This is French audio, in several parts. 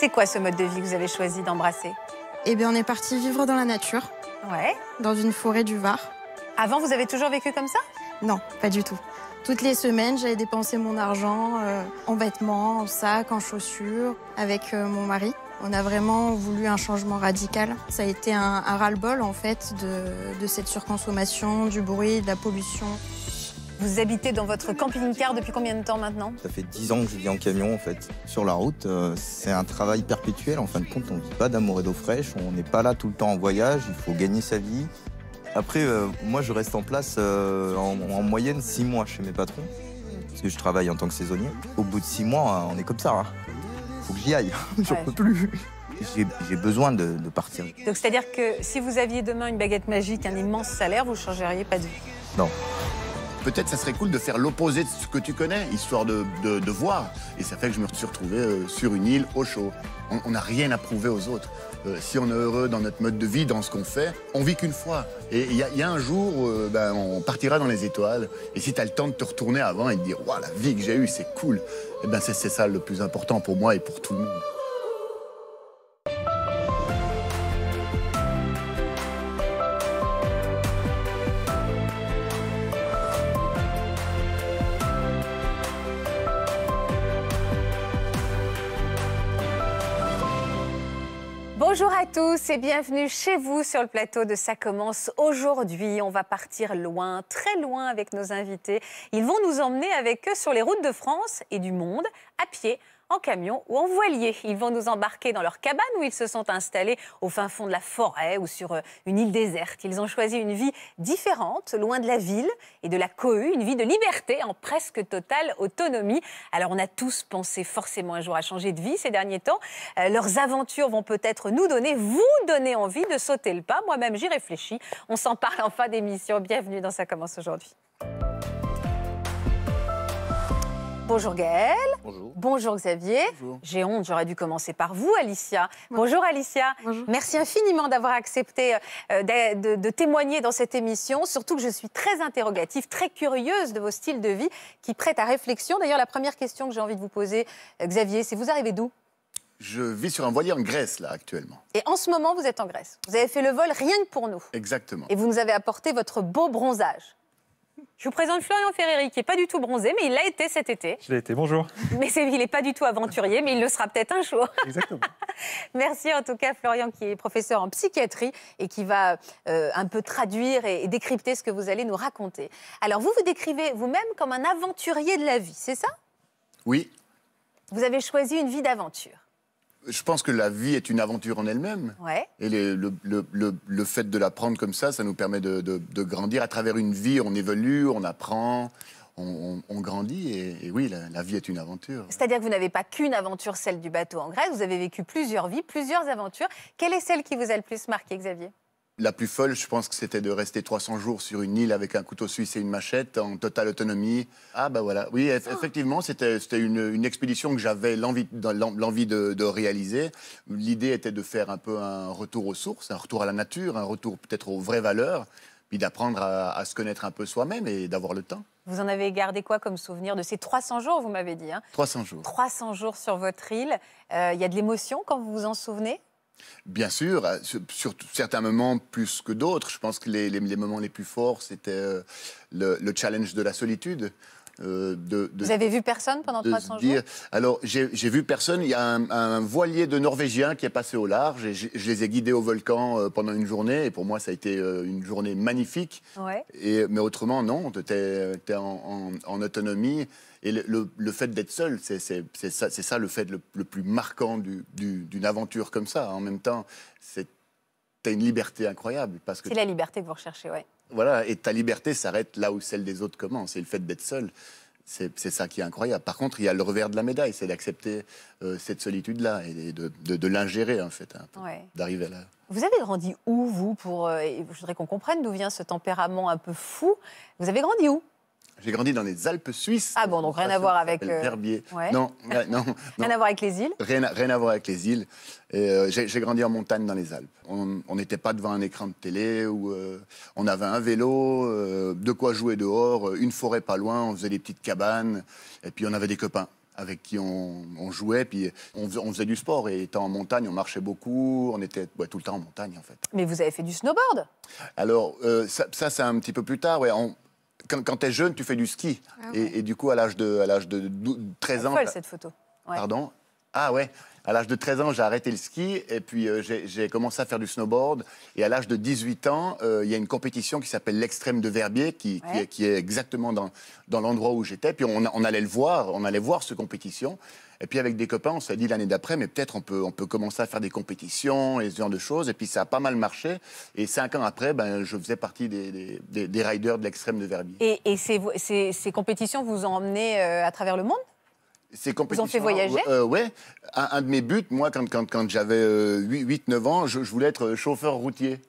C'est quoi ce mode de vie que vous avez choisi d'embrasser Eh bien, on est parti vivre dans la nature. Ouais. Dans une forêt du Var. Avant, vous avez toujours vécu comme ça Non, pas du tout. Toutes les semaines, j'avais dépensé mon argent euh, en vêtements, en sacs, en chaussures, avec euh, mon mari. On a vraiment voulu un changement radical. Ça a été un, ras-le-bol, en fait, de cette surconsommation, du bruit, de la pollution. Vous habitez dans votre camping-car depuis combien de temps maintenant Ça fait 10 ans que je vis en camion en fait. Sur la route, euh, c'est un travail perpétuel. En fin de compte, on ne vit pas d'amour et d'eau fraîche. On n'est pas là tout le temps en voyage. Il faut gagner sa vie. Après, euh, moi, je reste en place euh, en, moyenne 6 mois chez mes patrons. Parce que je travaille en tant que saisonnier. Au bout de 6 mois, hein, on est comme ça. Il hein. Faut que j'y aille. J'en peux plus. J'ai besoin de, de partir. Donc, c'est-à-dire que si vous aviez demain une baguette magique, un immense salaire, vous ne changeriez pas de vie Non peut-être ça serait cool de faire l'opposé de ce que tu connais, histoire de, voir. Et ça fait que je me suis retrouvé euh, sur une île au chaud. On n'a rien à prouver aux autres. Euh, si on est heureux dans notre mode de vie, dans ce qu'on fait, on vit qu'une fois. Et il y, a un jour, euh, ben, on partira dans les étoiles. Et si tu as le temps de te retourner avant et de dire, waouh, la vie que j'ai eue, c'est cool, et eh ben, c'est ça le plus important pour moi et pour tout le monde. Bonjour à tous et bienvenue chez vous sur le plateau de Ça commence aujourd'hui. On va partir loin, très loin avec nos invités. Ils vont nous emmener avec eux sur les routes de France et du monde à pied en camion ou en voilier. Ils vont nous embarquer dans leur cabane où ils se sont installés au fin fond de la forêt ou sur euh, une île déserte. Ils ont choisi une vie différente, loin de la ville et de la cohue, une vie de liberté en presque totale autonomie. Alors on a tous pensé forcément un jour à changer de vie ces derniers temps. Euh, leurs aventures vont peut-être nous donner, vous donner envie de sauter le pas. Moi-même j'y réfléchis. On s'en parle en fin d'émission. Bienvenue dans Ça commence aujourd'hui. Bonjour Gaël. Bonjour. Bonjour Xavier. J'ai honte, j'aurais dû commencer par vous, Alicia. Bonjour, Alicia. Merci infiniment d'avoir accepté euh, de, témoigner dans cette émission, surtout que je suis très interrogative, très curieuse de vos styles de vie qui prêtent à réflexion. D'ailleurs, la première question que j'ai envie de vous poser, euh, Xavier, c'est vous arrivez d'où je vis sur un voilier en Grèce, là, actuellement. Et en ce moment, vous êtes en Grèce. Vous avez fait le vol rien que pour nous. Exactement. Et vous nous avez apporté votre beau bronzage. Je vous présente Florian Ferreri, qui n'est pas du tout bronzé, mais il l'a été cet été. Il l'ai été, bonjour. Mais il n'est pas du tout aventurier, mais il le sera peut-être un jour. Exactement. Merci en tout cas, Florian, qui est professeur en psychiatrie et qui va euh, un peu traduire et, décrypter ce que vous allez nous raconter. Alors, vous vous décrivez vous-même comme un aventurier de la vie, c'est ça Oui. Vous avez choisi une vie d'aventure je pense que la vie est une aventure en elle-même. Et le, fait de la prendre comme ça, ça nous permet de, grandir. À travers une vie, on évolue, on apprend, on, grandit. Et, oui, la, vie est une aventure. C'est-à-dire que vous n'avez pas qu'une aventure, celle du bateau en Grèce. Vous avez vécu plusieurs vies, plusieurs aventures. Quelle est celle qui vous a le plus marqué, Xavier la plus folle, je pense que c'était de rester 300 jours sur une île avec un couteau suisse et une machette en totale autonomie. Ah bah voilà, oui, ah. effectivement, c'était une, expédition que j'avais l'envie de, réaliser. L'idée était de faire un peu un retour aux sources, un retour à la nature, un retour peut-être aux vraies valeurs, puis d'apprendre à, se connaître un peu soi-même et d'avoir le temps. Vous en avez gardé quoi comme souvenir de ces 300 jours, vous m'avez dit 300 hein jours. 300 jours sur votre île. Euh, il y a de l'émotion quand vous vous en souvenez Bien sûr, euh, sur, certains moments plus que d'autres. Je pense que les, moments les plus forts, c'était euh, le, challenge de la solitude. Euh, de, Vous avez vu personne pendant 300 jours Alors, j'ai vu personne. Il y a un, voilier de Norvégiens qui est passé au large. Et je, les ai guidés au volcan pendant une journée. Et pour moi, ça a été une journée magnifique. Et, mais autrement, non. Tu étais en, autonomie. Et le, fait d'être seul, c'est ça, ça, le fait le, plus marquant d'une du, aventure comme ça. En même temps, as une liberté incroyable. parce que C'est la liberté que vous recherchez, oui. Voilà, et ta liberté s'arrête là où celle des autres commence. Et le fait d'être seul, c'est ça qui est incroyable. Par contre, il y a le revers de la médaille, c'est d'accepter euh, cette solitude-là et de, l'ingérer, en fait, hein, d'arriver là. Vous avez grandi où, vous pour, euh, Je voudrais qu'on comprenne d'où vient ce tempérament un peu fou. Vous avez grandi où j'ai grandi dans les Alpes suisses. Ah bon, donc rien à voir avec. Le euh, Verbier. Non, non, Rien à voir avec les îles Rien à, rien à voir avec les îles. Euh, j'ai grandi en montagne dans les Alpes. On n'était pas devant un écran de télé ou euh, on avait un vélo, de quoi jouer dehors, une forêt pas loin, on faisait des petites cabanes, et puis on avait des copains avec qui on, jouait, puis on, faisait du sport. Et étant en montagne, on marchait beaucoup, on était tout le temps en montagne en fait. Mais vous avez fait du snowboard Alors ça, c'est un petit peu plus tard. Ouais, on, quand, quand tu es jeune, tu fais du ski. Ah et, du coup, à l'âge de, l'âge de 13 ans. Folle, cette photo. Pardon Ah ouais. À l'âge de 13 ans, j'ai arrêté le ski et puis euh, j'ai commencé à faire du snowboard. Et à l'âge de 18 ans, euh, il y a une compétition qui s'appelle l'extrême de Verbier, qui, est, exactement dans, l'endroit où j'étais. Puis on, allait le voir, on allait voir cette compétition. Et puis avec des copains, on s'est dit l'année d'après, mais peut-être on peut, commencer à faire des compétitions et ce genre de choses. Et puis ça a pas mal marché. Et cinq ans après, ben, je faisais partie des, riders de l'extrême de Verbier. Et, ces, compétitions vous ont emmené euh, à travers le monde ces compétitions. Vous ont fait voyager euh, Un, de mes buts, moi, quand, quand, quand j'avais 8-9 euh, ans, je, je voulais être chauffeur routier.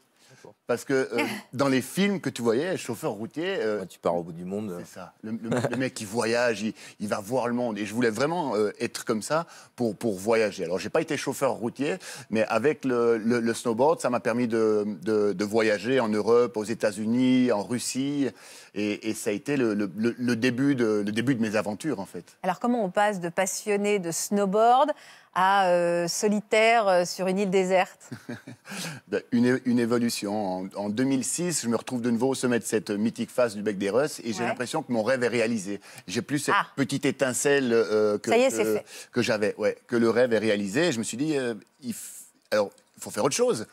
Parce que euh, dans les films que tu voyais, chauffeur routier. Euh, tu pars au bout du monde. C'est ça. Le, mec, qui voyage, il, va voir le monde. Et je voulais vraiment euh, être comme ça pour, pour voyager. Alors, j'ai pas été chauffeur routier, mais avec le, snowboard, ça m'a permis de, voyager en Europe, aux États-Unis, en Russie. Et, ça a été début de, le début de mes aventures, en fait. Alors, comment on passe de passionné de snowboard euh, solitaire euh, sur une île déserte ben, une, évolution. En, 2006, je me retrouve de nouveau au sommet de cette mythique face du bec des Russes et j'ai l'impression que mon rêve est réalisé. J'ai plus cette ah. petite étincelle euh, que, j'avais, ouais, que le rêve est réalisé. je me suis dit, il alors faut faire autre chose.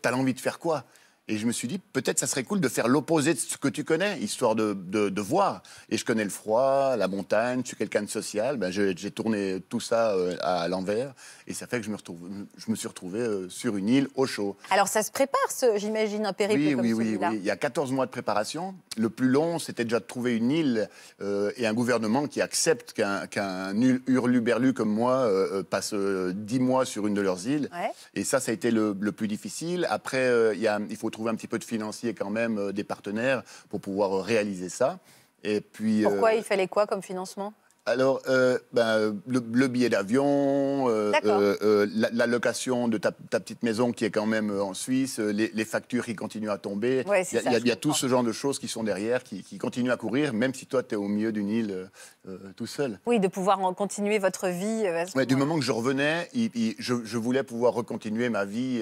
T'as l'envie de faire quoi et je me suis dit, peut-être ça serait cool de faire l'opposé de ce que tu connais, histoire de, de, voir. Et je connais le froid, la montagne, je suis quelqu'un de social. Ben J'ai tourné tout ça euh, à, l'envers. Et ça fait que je me, retrouve, je me suis retrouvé euh, sur une île au chaud. Alors ça se prépare, j'imagine, un périple oui, comme oui, oui, oui, il y a 14 mois de préparation. Le plus long, c'était déjà de trouver une île euh, et un gouvernement qui accepte qu'un hurlu hurluberlu comme moi passe 10 mois sur une de leurs îles. Et ça, ça a été le, le plus difficile. Après, il faut trouver un petit peu de financiers quand même, euh, des partenaires pour pouvoir euh, réaliser ça. Et puis, euh, Pourquoi il fallait quoi comme financement alors, euh, ben, euh, le, billet d'avion, euh, euh la, location de ta, petite maison qui est quand même en Suisse, les, factures qui continuent à tomber. Il y a, tout ce genre de choses qui sont derrière, qui, continuent à courir, même si toi, tu es au milieu d'une île tout seul. Oui, de pouvoir en continuer votre vie. du moment que je revenais, je, voulais pouvoir recontinuer ma vie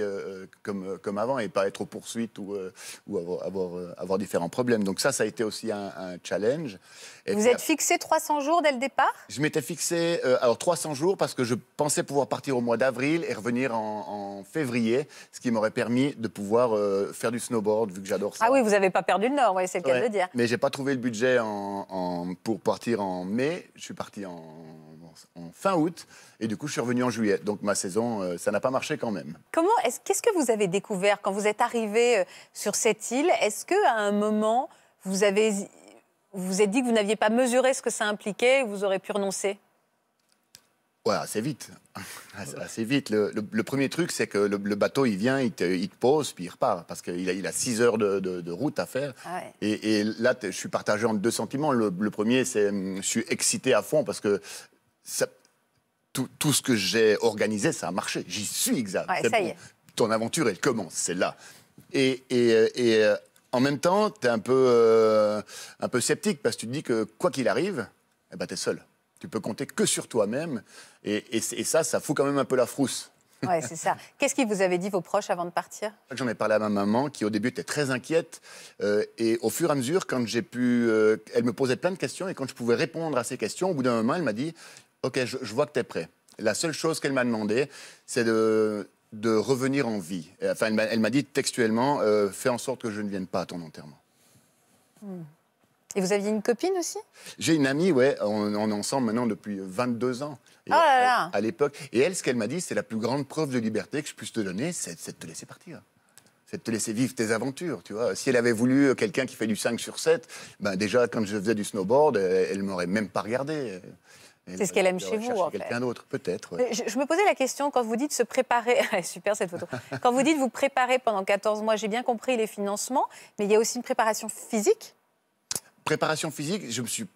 comme, comme avant et pas être aux poursuites ou, avoir, avoir, différents problèmes. Donc ça, ça a été aussi un, challenge. Vous êtes fixé 300 jours dès le départ je m'étais fixé euh, alors 300 jours parce que je pensais pouvoir partir au mois d'avril et revenir en, février, ce qui m'aurait permis de pouvoir euh, faire du snowboard vu que j'adore ça. Ah oui, vous n'avez pas perdu le nord, c'est le cas de le dire. Mais j'ai pas trouvé le budget en, pour partir en mai. Je suis parti en, fin août et du coup je suis revenu en juillet. Donc ma saison, euh, ça n'a pas marché quand même. Comment qu'est-ce que vous avez découvert quand vous êtes arrivé sur cette île Est-ce que à un moment vous avez vous vous êtes dit que vous n'aviez pas mesuré ce que ça impliquait, vous aurez pu renoncer Ouais, assez vite. assez vite. Le, premier truc, c'est que le, bateau, il vient, il te, pose, puis il repart. Parce qu'il a, il a six heures de, route à faire. Ah et, là, je suis partagé entre deux sentiments. Le, premier, c'est hum, je suis excité à fond parce que tout, ce que j'ai organisé, ça a marché. J'y suis, exact. ça y est. Ton aventure, elle commence, c'est là. et, et euh, euh, en même temps, tu es un peu, euh, un peu sceptique parce que tu te dis que quoi qu'il arrive, eh ben, tu es seul. Tu peux compter que sur toi-même. Et, ça, ça fout quand même un peu la frousse. Ouais, c'est ça. Qu'est-ce qu'ils vous avaient dit, vos proches, avant de partir J'en ai parlé à ma maman, qui au début était très inquiète. Euh, et au fur et à mesure, quand j'ai pu. Euh, elle me posait plein de questions. Et quand je pouvais répondre à ces questions, au bout d'un moment, elle m'a dit Ok, je, je vois que tu es prêt. La seule chose qu'elle m'a demandé, c'est de de revenir en vie. Enfin, elle m'a dit textuellement euh, Fais en sorte que je ne vienne pas à ton enterrement. Hmm. Et vous aviez une copine aussi J'ai une amie, ouais, on, est ensemble maintenant depuis 22 ans. Oh à, l'époque. Et elle, ce qu'elle m'a dit, c'est la plus grande preuve de liberté que je puisse te donner, c'est de te laisser partir c'est de te laisser vivre tes aventures, tu vois. Si elle avait voulu euh, quelqu'un qui fait du 5 sur 7, ben déjà, comme je faisais du snowboard, euh, elle, ne m'aurait même pas regardé. C'est ce qu'elle aime chez vous, en Quelqu'un d'autre, peut-être. Je, me posais la question quand vous dites se préparer. Super cette photo. Quand vous dites vous préparer pendant 14 mois, j'ai bien compris les financements, mais il y a aussi une préparation physique. Préparation physique, je me suis,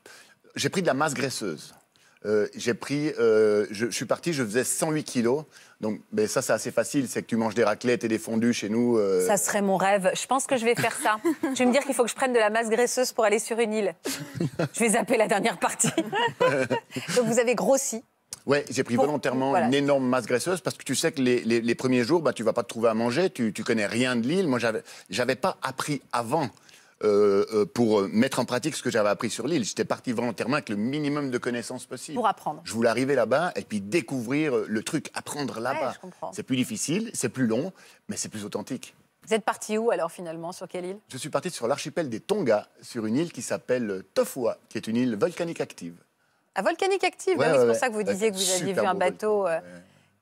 j'ai pris de la masse graisseuse. Euh, j'ai pris, euh, je, suis parti, je faisais 108 kilos. Donc, mais ça, c'est assez facile, c'est que tu manges des raclettes et des fondus chez nous. Euh. Ça serait mon rêve. Je pense que je vais faire ça. je vais me dire qu'il faut que je prenne de la masse graisseuse pour aller sur une île. je vais zapper la dernière partie. Donc, vous avez grossi. Oui, j'ai pris volontairement une énorme masse graisseuse parce que tu sais que les, les, premiers jours, bah, tu vas pas te trouver à manger, tu, ne connais rien de l'île. Moi, n'avais pas appris avant. Euh, euh, pour euh, mettre en pratique ce que j'avais appris sur l'île. J'étais parti volontairement avec le minimum de connaissances possible. Pour apprendre. Je voulais arriver là-bas et puis découvrir le truc, apprendre là-bas. comprends. c'est plus difficile, c'est plus long, mais c'est plus authentique. Vous êtes parti où alors finalement Sur quelle île Je suis parti sur l'archipel des Tonga, sur une île qui s'appelle Tofua, qui est une île volcanique active. Ah, volcanique active, ah c'est pour ça que vous disiez que vous aviez vu un bateau.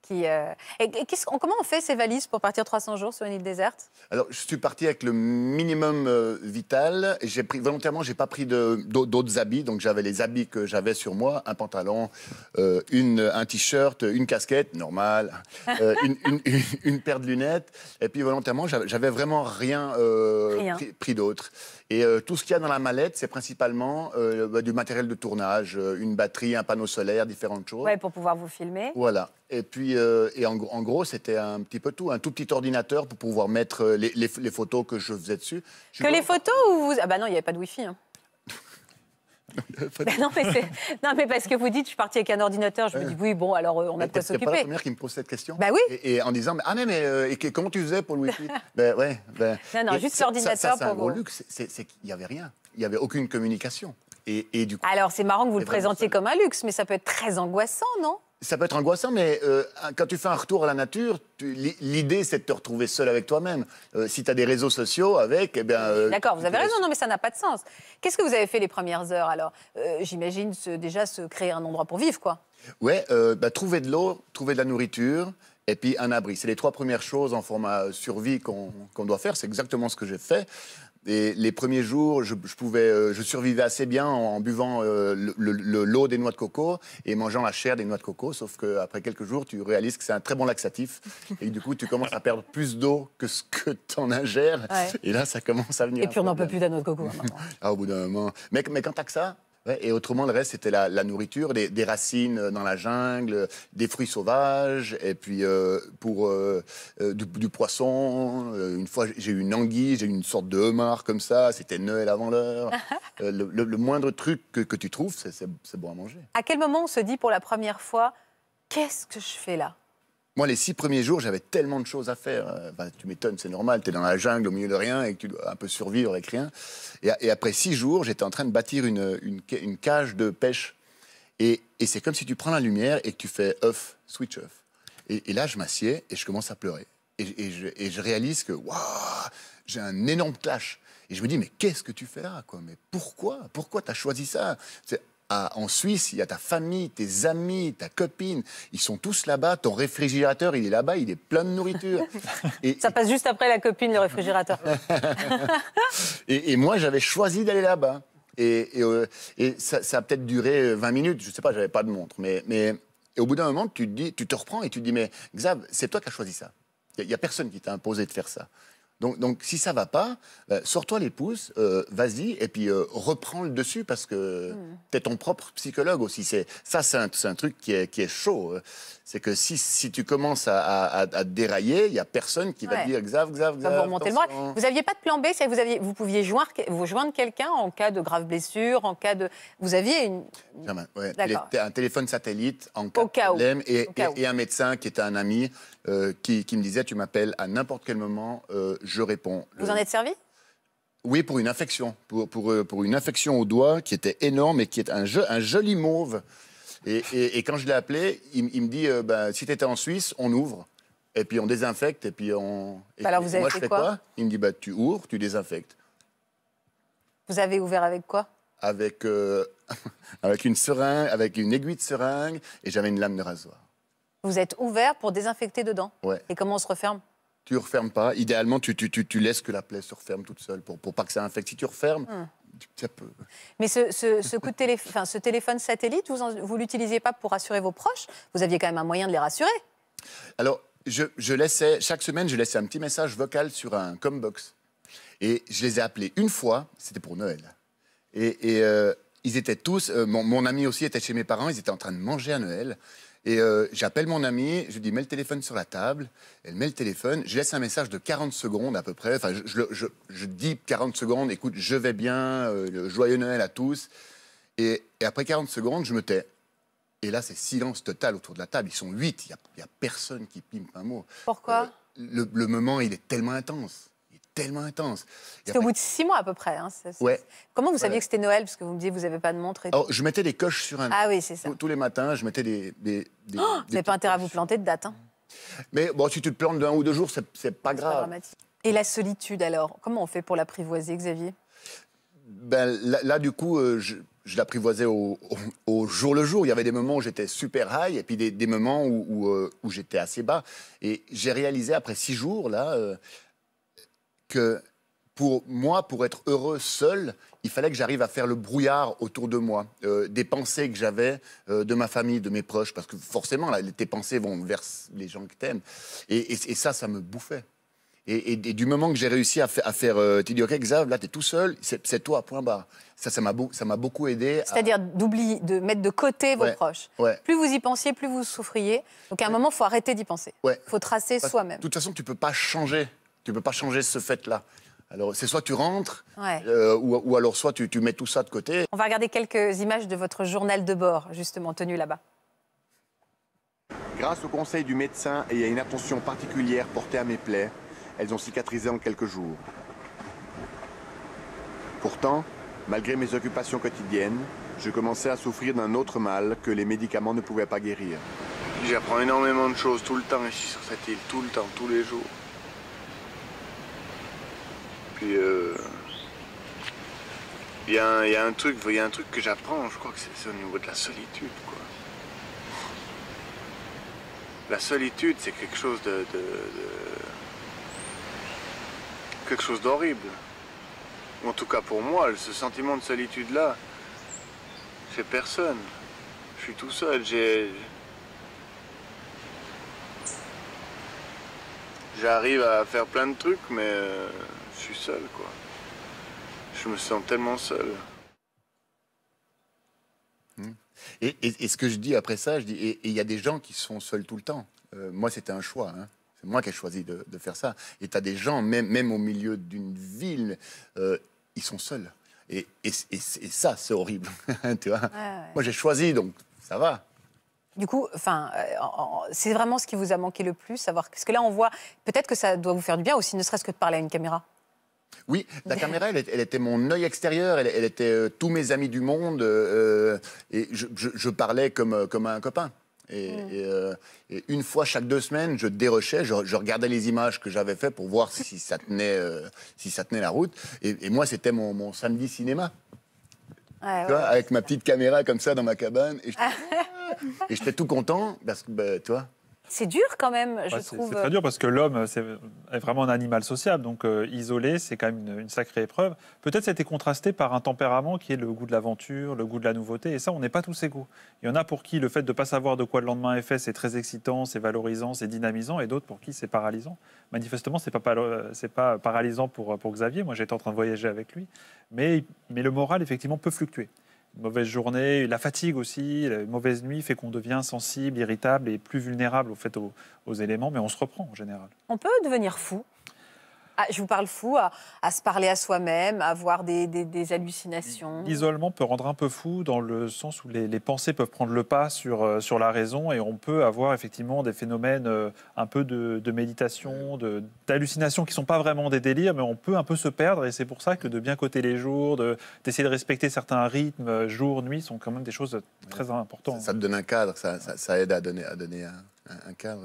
Qui, euh, et, comment on fait ces valises pour partir 300 jours sur une île déserte Alors, je suis parti avec le minimum euh, vital. J'ai pris volontairement, j'ai pas pris d'autres habits, donc j'avais les habits que j'avais sur moi un pantalon, euh, une, un t-shirt, une casquette, normal, une, paire de lunettes, et puis volontairement, j'avais vraiment rien, pris, pris d'autre. Et tout ce qu'il y a dans la mallette, c'est principalement bah, du matériel de tournage, une batterie, un panneau solaire, différentes choses. Ouais, pour pouvoir vous filmer. Voilà. Et puis, euh, et en, gros, c'était un petit peu tout, un tout petit ordinateur pour pouvoir mettre euh, les, photos que je faisais dessus. que les photos ou vous... Ah ben non, il n'y avait pas de Wi-Fi. Hein. non, mais parce que vous dites, je suis partie avec un ordinateur, je me dis, oui, bon, alors euh, on a de quoi s'occuper. C'est pas la première qui me pose cette question. Ben oui. Et, en disant, ah mais, mais comment tu faisais pour le Wi-Fi ben, ouais, ben, Non, non, juste l'ordinateur ça, ça, un gros luxe, c'est qu'il n'y avait rien. Il n'y avait aucune communication. Et, et du coup, alors c'est marrant que vous le présentiez comme un luxe, mais ça peut être très angoissant, non ça peut être angoissant, mais euh, quand tu fais un retour à la nature, l'idée c'est de te retrouver seul avec toi-même. Euh, si tu as des réseaux sociaux avec, eh bien. Euh, D'accord, vous avez raison, non, mais ça n'a pas de sens. Qu'est-ce que vous avez fait les premières heures alors J'imagine déjà se créer un endroit pour vivre, quoi. Ouais, bah, trouver de l'eau, trouver de la nourriture. Et puis un abri. C'est les trois premières choses en format survie qu'on doit faire. C'est exactement ce que j'ai fait les premiers jours, je, pouvais, euh, je survivais assez bien en, buvant euh, l'eau le, des noix de coco et mangeant la chair des noix de coco. Sauf qu'après quelques jours, tu réalises que c'est un très bon laxatif. Et du coup, tu commences à perdre plus d'eau que ce que tu en ingères. Et là, ça commence à venir. Et puis, on n'en peut plus de noix de coco. Ah, au bout d'un moment. mais quand t'as que ça, et autrement, le reste, c'était la, nourriture, des, racines euh, dans la jungle, euh, des fruits sauvages, et puis euh, pour du, poisson. Une fois, j'ai eu une anguille, j'ai eu une sorte de homard comme ça. C'était Noël avant l'heure. le, moindre truc que tu trouves, c'est bon à manger. À quel moment on se dit pour la première fois, qu'est-ce que je fais là moi, les six premiers jours, j'avais tellement de choses à faire. Euh, bah, tu m'étonnes, c'est normal. Tu es dans la jungle, au milieu de rien, et tu dois un peu survivre avec rien. Et, après six jours, j'étais en train de bâtir une, cage de pêche. Et, c'est comme si tu prends la lumière et que tu fais off, switch off. Et, là, je m'assieds et je commence à pleurer. Et, je, réalise que waouh, j'ai un énorme clash. Et je me dis, mais qu'est-ce que tu fais là quoi Mais pourquoi Pourquoi tu as choisi ça ah, en Suisse, il y a ta famille, tes amis, ta copine, ils sont tous là-bas. Ton réfrigérateur, il est là-bas, il est plein de nourriture. et, Ça passe juste après la copine, le réfrigérateur. et, moi, j'avais choisi d'aller là-bas. Et, euh, ça, a peut-être duré 20 euh, minutes, je ne sais pas, j'avais pas de montre. Mais, au bout d'un moment, tu te, reprends et tu dis, mais Xav, c'est toi qui as choisi ça. Il n'y a, personne qui t'a imposé de faire ça. Donc, si ça va pas, euh, sors-toi les pouces, euh, vas-y, et puis euh, reprends le dessus parce que hmm. tu es ton propre psychologue aussi. C'est, ça, c'est un, truc qui est, qui est chaud. C'est que si, tu commences à, dérailler, il n'y a personne qui va te dire Xav, Xav, Xav. Vous n'aviez pas de plan B, vous, aviez, vous pouviez joindre, vous joindre quelqu'un en cas de grave blessure, en cas de. Vous aviez une. un téléphone satellite en cas, de problème Et, et, un médecin qui était un ami qui, qui, me disait Tu m'appelles à n'importe quel moment, je réponds. Vous en êtes servi oui, pour une infection, pour, pour, euh, pour, une infection au doigt qui était énorme et qui est un, un joli mauve. Et, et, quand je l'ai appelé, il, il, me dit euh, bah, si tu étais en Suisse, on ouvre, et puis on désinfecte, et puis on. Bah, alors vous avez fait quoi, Il me dit bah, tu ouvres, tu désinfectes. Vous avez ouvert avec quoi avec, euh, avec une seringue, avec une aiguille de seringue, et j'avais une lame de rasoir. Vous êtes ouvert pour désinfecter dedans Ouais. Et comment on se referme tu refermes pas. Idéalement, tu, tu, tu, laisses que la plaie se referme toute seule pour, pour pas que ça infecte. Si tu refermes, hum. ça peut. Mais ce, coup de télé... ce téléphone satellite, vous ne l'utilisiez pas pour rassurer vos proches Vous aviez quand même un moyen de les rassurer Alors, je, laissais, chaque semaine, je laissais un petit message vocal sur un combox. Et je les ai appelés une fois, c'était pour Noël. Et, euh, ils étaient tous, euh, mon, mon, ami aussi était chez mes parents, ils étaient en train de manger à Noël. Et euh, j'appelle mon amie, je lui dis mets le téléphone sur la table. Elle met le téléphone, je laisse un message de 40 secondes à peu près. Enfin, je, je, je, dis 40 secondes, écoute, je vais bien, euh, joyeux Noël à tous. Et, après 40 secondes, je me tais. Et là, c'est silence total autour de la table. Ils sont 8, il n'y a, personne qui pime un mot. Pourquoi euh, le, moment, il est tellement intense tellement intense. C'était au bout de six mois à peu près. Hein, comment vous saviez que c'était Noël Parce que vous me disiez vous n'avez pas de montre. je mettais des coches sur un. Ah oui, c'est ça. Tous les matins, je mettais des. des, des, oh, vous n'avez pas intérêt à vous planter de date. Hein. Mais bon, si tu te plantes d'un ou deux jours, c'est pas grave. Et la solitude alors Comment on fait pour l'apprivoiser, Xavier ben, là, du coup, euh, je, l'apprivoisais au, jour le jour. Il y avait des moments où j'étais super high et puis des, moments euh, où, j'étais assez bas. Et j'ai réalisé après six jours, là, euh, que pour moi, pour être heureux seul, il fallait que j'arrive à faire le brouillard autour de moi, euh, des pensées que j'avais euh, de ma famille, de mes proches, parce que forcément, là, tes pensées vont vers les gens que t'aimes. Et, et, ça, ça me bouffait. Et, du moment que j'ai réussi à, faire, euh, tu dis, OK, Xav, là, t'es tout seul, c'est toi, point barre. Ça, ça m'a beaucoup aidé. C'est-à-dire d'oublier, de mettre de côté vos proches. Plus vous y pensiez, plus vous souffriez. Donc à un moment, il faut arrêter d'y penser. Il faut tracer soi-même. De toute façon, tu peux pas changer tu ne peux pas changer ce fait-là. Alors, c'est soit tu rentres, euh, ou, alors soit tu, tu, mets tout ça de côté. On va regarder quelques images de votre journal de bord, justement, tenu là-bas. Grâce au conseil du médecin et à une attention particulière portée à mes plaies, elles ont cicatrisé en quelques jours. Pourtant, malgré mes occupations quotidiennes, je commençais à souffrir d'un autre mal que les médicaments ne pouvaient pas guérir. J'apprends énormément de choses tout le temps ici sur cette île, tout le temps, tous les jours il euh, y, a, un truc, que j'apprends. Je crois que c'est au niveau de la solitude, La solitude, c'est quelque chose de, quelque chose d'horrible. En tout cas pour moi, ce sentiment de solitude-là, c'est personne. Je suis tout seul. J'ai j'arrive à faire plein de trucs, mais euh, suis seul, quoi. Je me sens tellement seul. Hmm. Et, ce que je dis après ça, je dis, et il y a des gens qui sont seuls tout le temps. Euh, moi, c'était un choix. Hein. C'est moi qui ai choisi de, faire ça. Et tu as des gens, même, même au milieu d'une ville, euh, ils sont seuls. Et, ça, c'est horrible. tu vois Moi, j'ai choisi, donc ça va. Du coup, enfin, euh, c'est vraiment ce qui vous a manqué le plus, savoir. Parce que là, on voit, peut-être que ça doit vous faire du bien aussi, ne serait-ce que de parler à une caméra. Oui, la caméra, elle, était mon œil extérieur, elle, était euh, tous mes amis du monde, euh, et je, parlais comme, euh, comme un copain. Mm. Et, une fois chaque deux semaines, je dérochais, je, regardais les images que j'avais faites pour voir si ça tenait, si ça tenait la route. Et, moi, c'était mon, samedi cinéma. tu vois, avec ma petite caméra comme ça dans ma cabane. Et j'étais tout content parce que, bah, tu vois, c'est dur quand même, je trouve. C'est très dur parce que l'homme est, vraiment un animal sociable, donc euh, isolé, c'est quand même une, sacrée épreuve. Peut-être c'était contrasté par un tempérament qui est le goût de l'aventure, le goût de la nouveauté, et ça, on n'est pas tous goûts. Il y en a pour qui le fait de ne pas savoir de quoi le lendemain est fait, c'est très excitant, c'est valorisant, c'est dynamisant, et d'autres pour qui c'est paralysant. Manifestement, ce n'est euh, pas, paralysant pour, Xavier, moi j'étais en train de voyager avec lui, mais le moral, effectivement, peut fluctuer mauvaise journée, la fatigue aussi, la mauvaise nuit fait qu'on devient sensible, irritable et plus vulnérable au fait aux éléments, mais on se reprend en général. On peut devenir fou je vous parle fou, à, se parler à soi-même, à avoir des, hallucinations. L'isolement peut rendre un peu fou dans le sens où les, pensées peuvent prendre le pas sur, euh, sur la raison et on peut avoir effectivement des phénomènes euh, un peu de, méditation, d'hallucinations qui ne sont pas vraiment des délires, mais on peut un peu se perdre et c'est pour ça que de bien côté les jours, d'essayer de, respecter certains rythmes, euh, jour, nuit, sont quand même des choses très importantes. Ça, te donne un cadre, ça, ça aide à donner, à donner un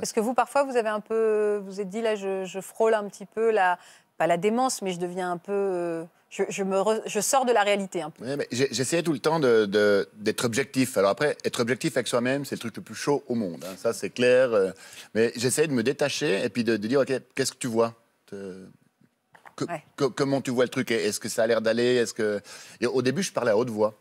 est-ce que vous, parfois, vous avez un peu, vous êtes dit là, je, frôle un petit peu la, pas la démence, mais je deviens un peu, euh, je, me, je sors de la réalité un peu. J'essayais tout le temps d'être de, objectif. Alors après, être objectif avec soi-même, c'est le truc le plus chaud au monde. Hein. Ça, c'est clair. Euh. Mais j'essayais de me détacher et puis de, dire, ok, qu'est-ce que tu vois comment tu vois le truc Est-ce que ça a l'air d'aller Est-ce que et au début, je parlais à haute voix.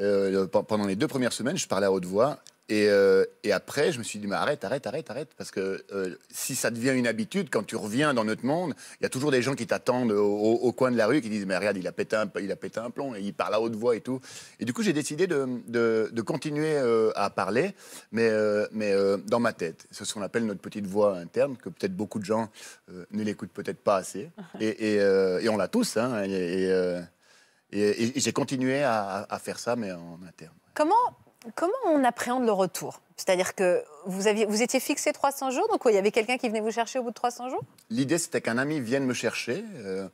Euh, pendant les deux premières semaines, je parlais à haute voix euh, et, après, je me suis dit, mais arrête, arrête, arrête, arrête, parce que euh, si ça devient une habitude, quand tu reviens dans notre monde, il y a toujours des gens qui t'attendent au, coin de la rue, qui disent, mais regarde, il a pété un, il a pété un plomb, et il parle à haute voix et tout. Et du coup, j'ai décidé de, continuer euh, à parler, mais, mais dans ma tête. C'est ce qu'on appelle notre petite voix interne, que peut-être beaucoup de gens ne l'écoutent peut-être pas assez. Et, on l'a tous, hein, et, j'ai continué à, à, faire ça, mais en interne. Comment Comment on appréhende le retour C'est-à-dire que vous, étiez fixé 300 jours, donc il y avait quelqu'un qui venait vous chercher au bout de 300 jours L'idée, c'était qu'un ami vienne me chercher. Euh,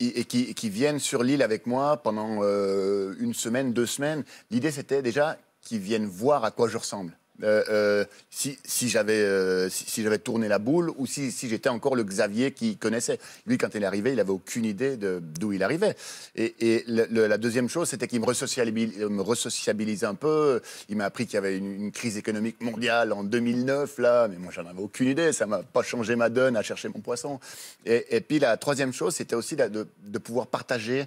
et, qu'il qui, vienne sur l'île avec moi pendant euh, une semaine, deux semaines. L'idée, c'était déjà qu'il vienne voir à quoi je ressemble. Euh, euh, si, si j'avais euh, si, j'avais tourné la boule ou si, si j'étais encore le Xavier qui connaissait. Lui, quand il est arrivé, il avait aucune idée d'où il arrivait. Et, et la deuxième chose, c'était qu'il me, me resocialisait un peu. Il m'a appris qu'il y avait une, crise économique mondiale en 2009, là. Mais moi, j'en avais aucune idée. Ça m'a pas changé ma donne à chercher mon poisson. Et, et puis, la troisième chose, c'était aussi de, pouvoir partager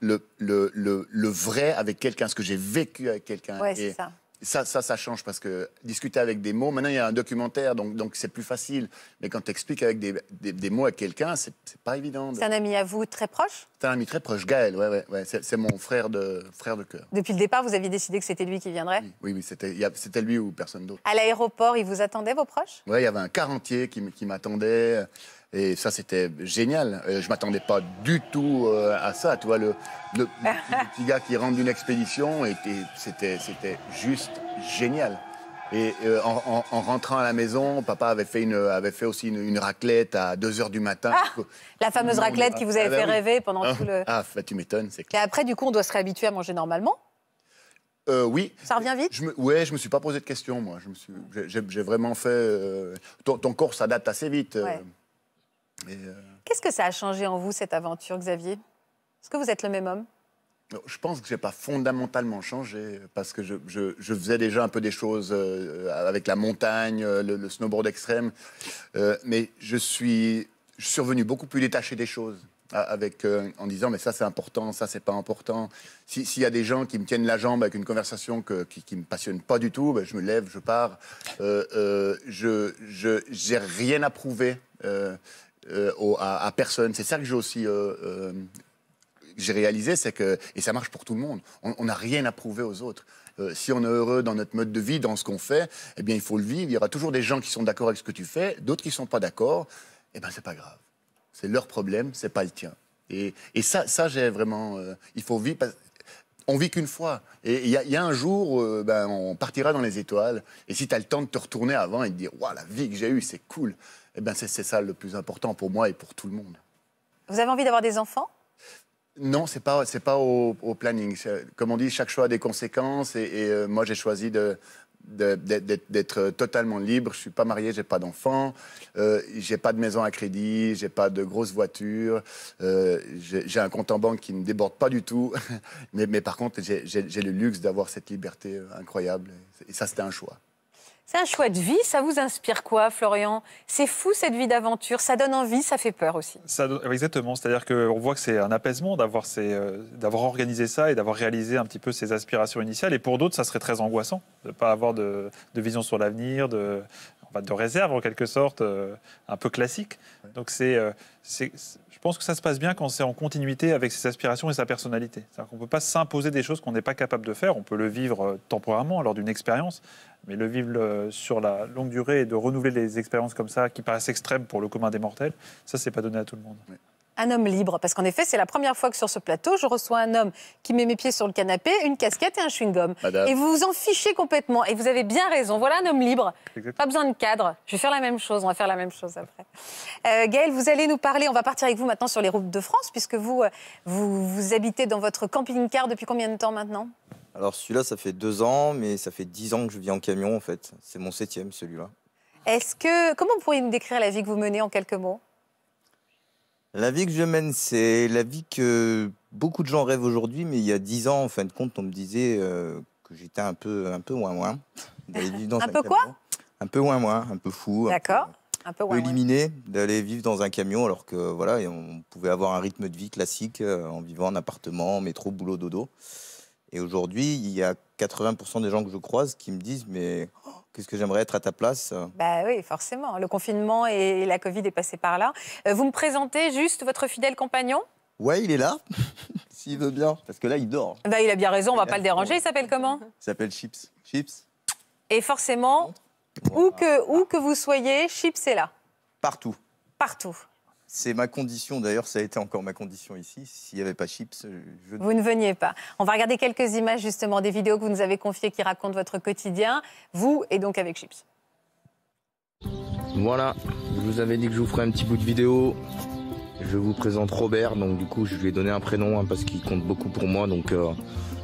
le, le, le, vrai avec quelqu'un, ce que j'ai vécu avec quelqu'un. Ouais, ça ça, ça, ça change parce que discuter avec des mots, maintenant il y a un documentaire, donc donc c'est plus facile. Mais quand tu expliques avec des, des, mots à quelqu'un, c'est pas évident. C'est un ami à vous très proche C'est un ami très proche, Gaël, ouais, ouais, ouais c'est mon frère de, frère de cœur. Depuis le départ, vous aviez décidé que c'était lui qui viendrait Oui, oui, c'était lui ou personne d'autre. À l'aéroport, il vous attendait, vos proches Oui, il y avait un carrentier qui, qui m'attendait. Et ça, c'était génial. Euh, je m'attendais pas du tout euh, à ça. Tu vois, le, petit gars qui rentre d'une expédition, c'était, c'était juste génial. Et euh, en, rentrant à la maison, papa avait fait, une, avait fait aussi une, raclette à 2 h du matin. Ah, la fameuse raclette qui vous avait ah, fait bah rêver pendant tout ah, le. Ah, bah, tu m'étonnes, c'est clair. Et après, du coup, on doit se réhabituer à manger normalement oui. Ça revient vite je ne je me suis pas posé de questions, moi. J'ai vraiment fait. Ton, ton, corps s'adapte assez vite. Euh, Qu'est-ce que ça a changé en vous, cette aventure, Xavier Est-ce que vous êtes le même homme je pense que je n'ai pas fondamentalement changé parce que je, faisais déjà un peu des choses euh, avec la montagne, euh, le, snowboard extrême, mais je suis, survenu revenu beaucoup plus détaché des choses. Avec, en disant mais ça c'est important, ça c'est pas important. S'il y a des gens qui me tiennent la jambe avec une conversation qui, ne me passionne pas du tout, ben, je me lève, je pars. je j'ai rien à prouver. Euh, à, personne. C'est ça que j'ai aussi euh, euh, j'ai réalisé, c'est que et ça marche pour tout le monde. On n'a rien à prouver aux autres. si on est heureux dans notre mode de vie, dans ce qu'on fait, eh bien, il faut le vivre. Il y aura toujours des gens qui sont d'accord avec ce que tu fais, d'autres qui ne sont pas d'accord. Eh bien, c'est pas grave. C'est leur problème, c'est pas le tien. Et, ça, ça j'ai vraiment. il faut vivre. on On vit qu'une fois. Et il y, a un jour, ben, on partira dans les étoiles. Et si tu as le temps de te retourner avant et de dire Waouh, la vie que j'ai eue, c'est cool. Eh ben, c'est ça le plus important pour moi et pour tout le monde. Vous avez envie d'avoir des enfants non, c'est pas c'est pas au, planning. Comme on dit, chaque choix a des conséquences et, euh, moi j'ai choisi de d'être totalement libre. Je suis pas marié, j'ai pas d'enfants, euh, j'ai pas de maison à crédit, j'ai pas de grosse voiture, euh, j'ai un compte en banque qui ne déborde pas du tout. mais par contre, j'ai le luxe d'avoir cette liberté euh, incroyable. Et ça, c'était un choix. C'est un choix de vie, ça vous inspire quoi, Florian C'est fou cette vie d'aventure, ça donne envie, ça fait peur aussi. exactement, c'est-à-dire qu'on voit que c'est un apaisement d'avoir euh, organisé ça et d'avoir réalisé un petit peu ses aspirations initiales. Et pour d'autres, ça serait très angoissant de ne pas avoir de, vision sur l'avenir, de, de réserve en quelque sorte, euh, un peu classique. Donc c'est euh, je pense que ça se passe bien quand c'est en continuité avec ses aspirations et sa personnalité. cest qu'on ne peut pas s'imposer des choses qu'on n'est pas capable de faire. On peut le vivre euh, temporairement lors d'une expérience, mais le vivre sur la longue durée et de renouveler des expériences comme ça, qui paraissent extrêmes pour le commun des mortels, ça, n'est pas donné à tout le monde un homme libre. Parce qu'en effet, c'est la première fois que sur ce plateau, je reçois un homme qui met mes pieds sur le canapé, une casquette et un chewing-gum. Et vous vous en fichez complètement. Et vous avez bien raison. Voilà un homme libre. Pas besoin de cadre. Je vais faire la même chose. On va faire la même chose après. Euh, Gaël, vous allez nous parler. On va partir avec vous maintenant sur les routes de France, puisque vous, euh, vous, habitez dans votre camping-car depuis combien de temps maintenant alors celui-là, ça fait deux ans, mais ça fait dix ans que je vis en camion en fait. C'est mon septième celui-là. Est-ce que comment vous pourriez nous décrire la vie que vous menez en quelques mots la vie que je mène, c'est la vie que beaucoup de gens rêvent aujourd'hui, mais il y a dix ans, en fin de compte, on me disait euh, que j'étais un peu, un peu moins moins. un peu quoi Un peu moins moins, un peu fou. D'accord. Un peu, moins. éliminé d'aller vivre dans un camion alors que voilà, on pouvait avoir un rythme de vie classique euh, en vivant en appartement, métro, boulot, dodo. Et aujourd'hui, il y a 80% des gens que je croise qui me disent mais oh, Qu'est-ce que j'aimerais être à ta place euh Bah oui, forcément. Le confinement et la Covid est passé par là. Euh, vous me présentez juste votre fidèle compagnon Ouais, il est là, s'il veut bien, parce que là, il dort. Bah, il a bien raison, on va pas le déranger. Il s'appelle comment Il s'appelle Chips. Chips. Et forcément, que, où que vous soyez, Chips est là. Partout. Partout. C'est ma condition, d'ailleurs, ça a été encore ma condition ici. S'il n'y avait pas Chips, euh, je... Vous ne veniez pas. On va regarder quelques images, justement, des vidéos que vous nous avez confiées qui racontent votre quotidien, vous et donc avec Chips. Voilà, je vous avais dit que je vous ferai un petit bout de vidéo. Je vous présente Robert, donc du coup je lui ai donné un prénom hein, parce qu'il compte beaucoup pour moi. Donc euh,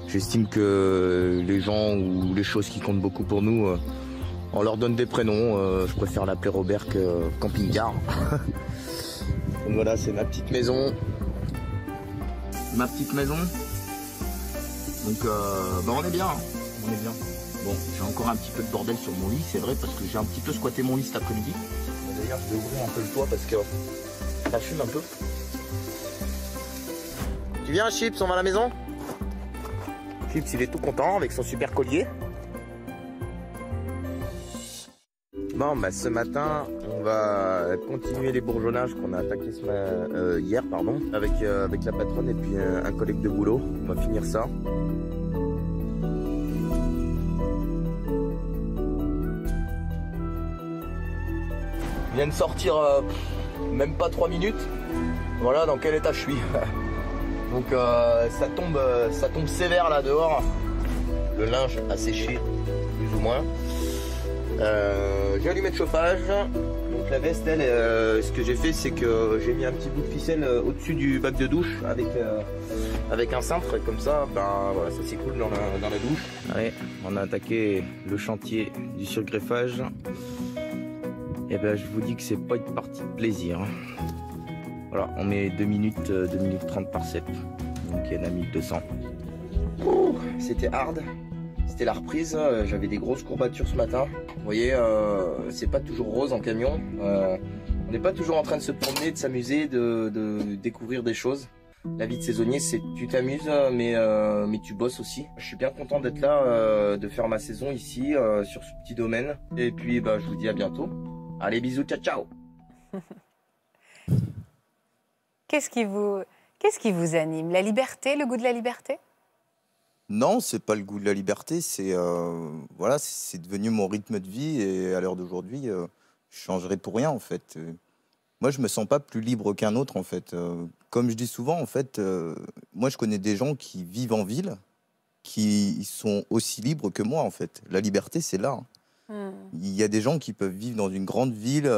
j'estime que les gens ou les choses qui comptent beaucoup pour nous, euh, on leur donne des prénoms. je préfère l'appeler Robert que camping Donc voilà, c'est ma petite maison. Ma petite maison. Donc euh, bah, on est bien, hein. on est bien. Bon, j'ai encore un petit peu de bordel sur mon lit, c'est vrai, parce que j'ai un petit peu squatté mon lit cet après-midi. D'ailleurs, je vais ouvrir un peu le toit parce que ça fume un peu. Tu viens, Chips, on va à la maison Chips, il est tout content avec son super collier. Bon, bah, ce matin, on va continuer les bourgeonnages qu'on a attaqué euh, hier, euh, avec, la patronne et puis euh, un collègue de boulot. On va finir ça. Je viens de sortir même pas trois minutes. Voilà dans quel état je suis. Donc ça tombe ça tombe sévère là dehors. Le linge a séché plus ou moins j'ai allumé le chauffage. Donc la veste, elle, euh, ce que j'ai fait, c'est que j'ai mis un petit bout de ficelle euh, au-dessus du bac de douche avec, euh, un cintre. comme ça, ben, ça s'écoule dans la, dans la douche. Allez, on a attaqué le chantier du surgreffage. Et eh ben, je vous dis que c'est pas une partie de plaisir. Hein. Voilà, on met 2 minutes, 2 minutes 30 par 7. Donc il y en a 1200. C'était hard la reprise. Hein. J'avais des grosses courbatures ce matin. Vous voyez, euh, c'est pas toujours rose en camion. Euh, on n'est pas toujours en train de se promener, de s'amuser, de, découvrir des choses. La vie de saisonnier, c'est tu t'amuses, hein, mais euh, mais tu bosses aussi. Je suis bien content d'être là, de faire ma saison ici sur ce petit domaine. Et puis, bah, je vous dis à bientôt. Allez, bisous, ciao, ciao. Qu'est-ce qui vous qu'est-ce qui vous anime La liberté, le goût de la liberté non, c'est pas le goût de la liberté, c'est euh, voilà, c'est devenu mon rythme de vie et à l'heure d'aujourd'hui, euh, je changerai pour rien en fait. Euh, moi, je me sens pas plus libre qu'un autre en fait. comme je dis souvent en fait, moi je connais des gens qui vivent en ville, qui sont aussi libres que moi en fait. La liberté, c'est là. Hmm. Il y a des gens qui peuvent vivre dans une grande ville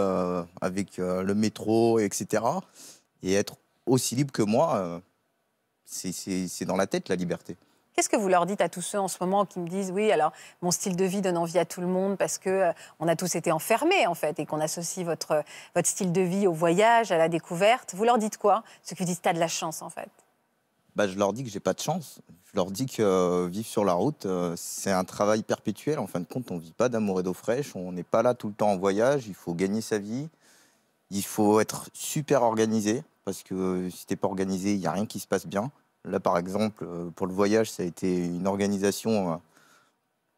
avec le métro, etc. et être aussi libre que moi. c'est dans la tête la liberté. Qu'est-ce que vous leur dites à tous ceux en ce moment qui me disent oui, alors mon style de vie donne envie à tout le monde parce que euh, on a tous été enfermés en fait et qu'on associe votre, euh, votre style de vie au voyage, à la découverte. Vous leur dites quoi Ceux qui disent t'as de la chance en fait. Bah, je leur dis que j'ai pas de chance. Je leur dis que euh, vivre sur la route, c'est un travail perpétuel. En fin de compte, on ne vit pas d'amour et d'eau fraîche. On n'est pas là tout le temps en voyage. Il faut gagner sa vie. Il faut être super organisé parce que si n'es pas organisé, il n'y a rien qui se passe bien. Là, par exemple, euh, pour le voyage, ça a été une organisation. Euh,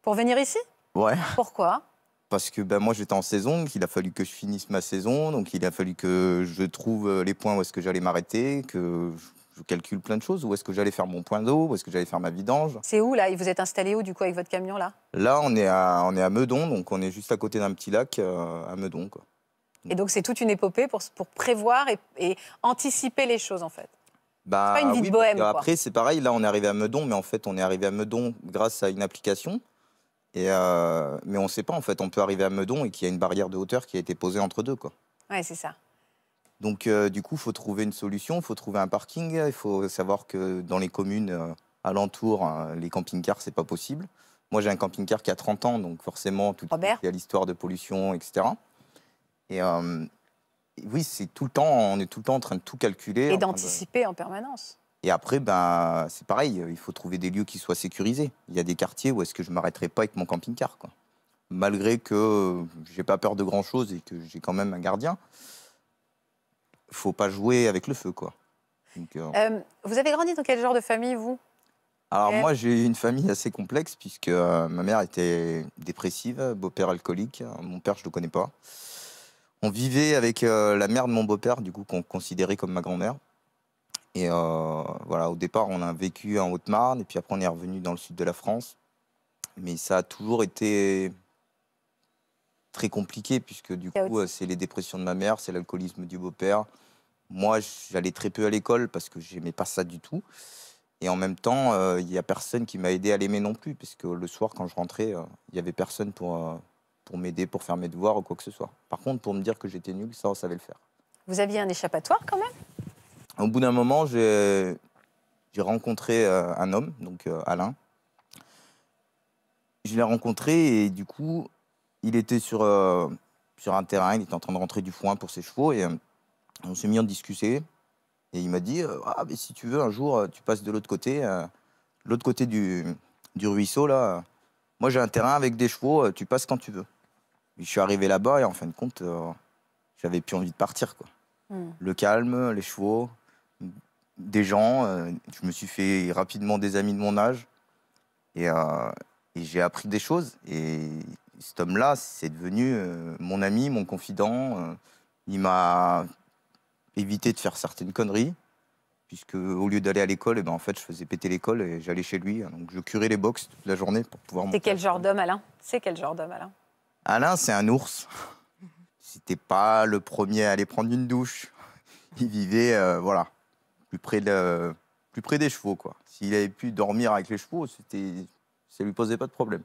pour venir ici Ouais. Pourquoi Parce que ben, moi, j'étais en saison, qu'il il a fallu que je finisse ma saison, donc il a fallu que je trouve euh, les points où est-ce que j'allais m'arrêter, que je calcule plein de choses. Où est-ce que j'allais faire mon point d'eau Où est-ce que j'allais faire ma vidange C'est où là Vous êtes installé où du coup avec votre camion là Là, on est, à, Meudon, donc on est juste à côté d'un petit lac à Meudon. Quoi. Et donc c'est toute une épopée pour, prévoir et anticiper les choses en fait bah, pas une vie de bohème. Bah après, c'est pareil, là, on est arrivé à Meudon, mais en fait, on est arrivé à Meudon grâce à une application. Et euh, mais on ne sait pas, en fait, on peut arriver à Meudon et qu'il y a une barrière de hauteur qui a été posée entre deux. Quoi. Ouais, c'est ça. Donc, euh, du coup, il faut trouver une solution, il faut trouver un parking. Il faut savoir que dans les communes euh, alentour hein, les camping-cars, c'est pas possible. Moi, j'ai un camping-car qui a 30 ans, donc forcément, tout il y a l'histoire de pollution, etc. Et, oui, c'est tout le temps, on est tout le temps en train de tout calculer. Et d'anticiper en permanence. Et après, ben, c'est pareil, euh, il faut trouver des lieux qui soient sécurisés. Il y a des quartiers où est-ce que je ne m'arrêterai pas avec mon camping-car, quoi. Malgré que euh, je n'ai pas peur de grand-chose et que j'ai quand même un gardien, faut pas jouer avec le feu, quoi. Euh, vous avez grandi dans quel genre de famille, vous Alors moi, j'ai eu une famille assez complexe puisque ma mère était dépressive, beau-père alcoolique, mon père je ne le connais pas on vivait avec euh, la mère de mon beau-père, du coup, qu'on considérait comme ma grand-mère. Et euh, voilà, au départ, on a vécu en Haute-Marne, et puis après, on est revenu dans le sud de la France. Mais ça a toujours été très compliqué, puisque du coup, c'est les dépressions de ma mère, c'est l'alcoolisme du beau-père. Moi, j'allais très peu à l'école parce que j'aimais pas ça du tout. Et en même temps, euh, il n'y a personne qui m'a aidé à l'aimer non plus, puisque le soir, quand je rentrais, il n'y avait personne pour pour m'aider, pour faire mes devoirs ou quoi que ce soit. Par contre, pour me dire que j'étais nul, ça, on savait le faire. Vous aviez un échappatoire quand même Au bout d'un moment, j'ai rencontré euh, un homme, donc euh, Alain. Je l'ai rencontré et du coup, il était sur, euh, sur un terrain, il était en train de rentrer du foin pour ses chevaux et on s'est mis en discuter. Et il m'a dit Ah, mais si tu veux, un jour, tu passes de l'autre côté, l'autre côté du, du ruisseau, là. Moi, j'ai un terrain avec des chevaux, tu passes quand tu veux je suis arrivé là-bas et en fin de compte, euh, j'avais plus envie de partir. Quoi. Hmm. Le calme, les chevaux, des gens. Euh, je me suis fait rapidement des amis de mon âge. Et, euh, j'ai appris des choses. Et cet homme-là, c'est devenu mon ami, mon confident. il m'a évité de faire certaines conneries. Puisque au lieu d'aller à l'école, eh ben, en fait, je faisais péter l'école et j'allais chez lui. Donc je curais les box toute la journée pour pouvoir. C'est quel genre d'homme, Alain C'est quel genre d'homme, Alain Alain, c'est un ours. C'était pas le premier à aller prendre une douche. Il vivait, euh, voilà, plus près, de, plus près des chevaux, quoi. S'il avait pu dormir avec les chevaux, c'était, ça lui posait pas de problème.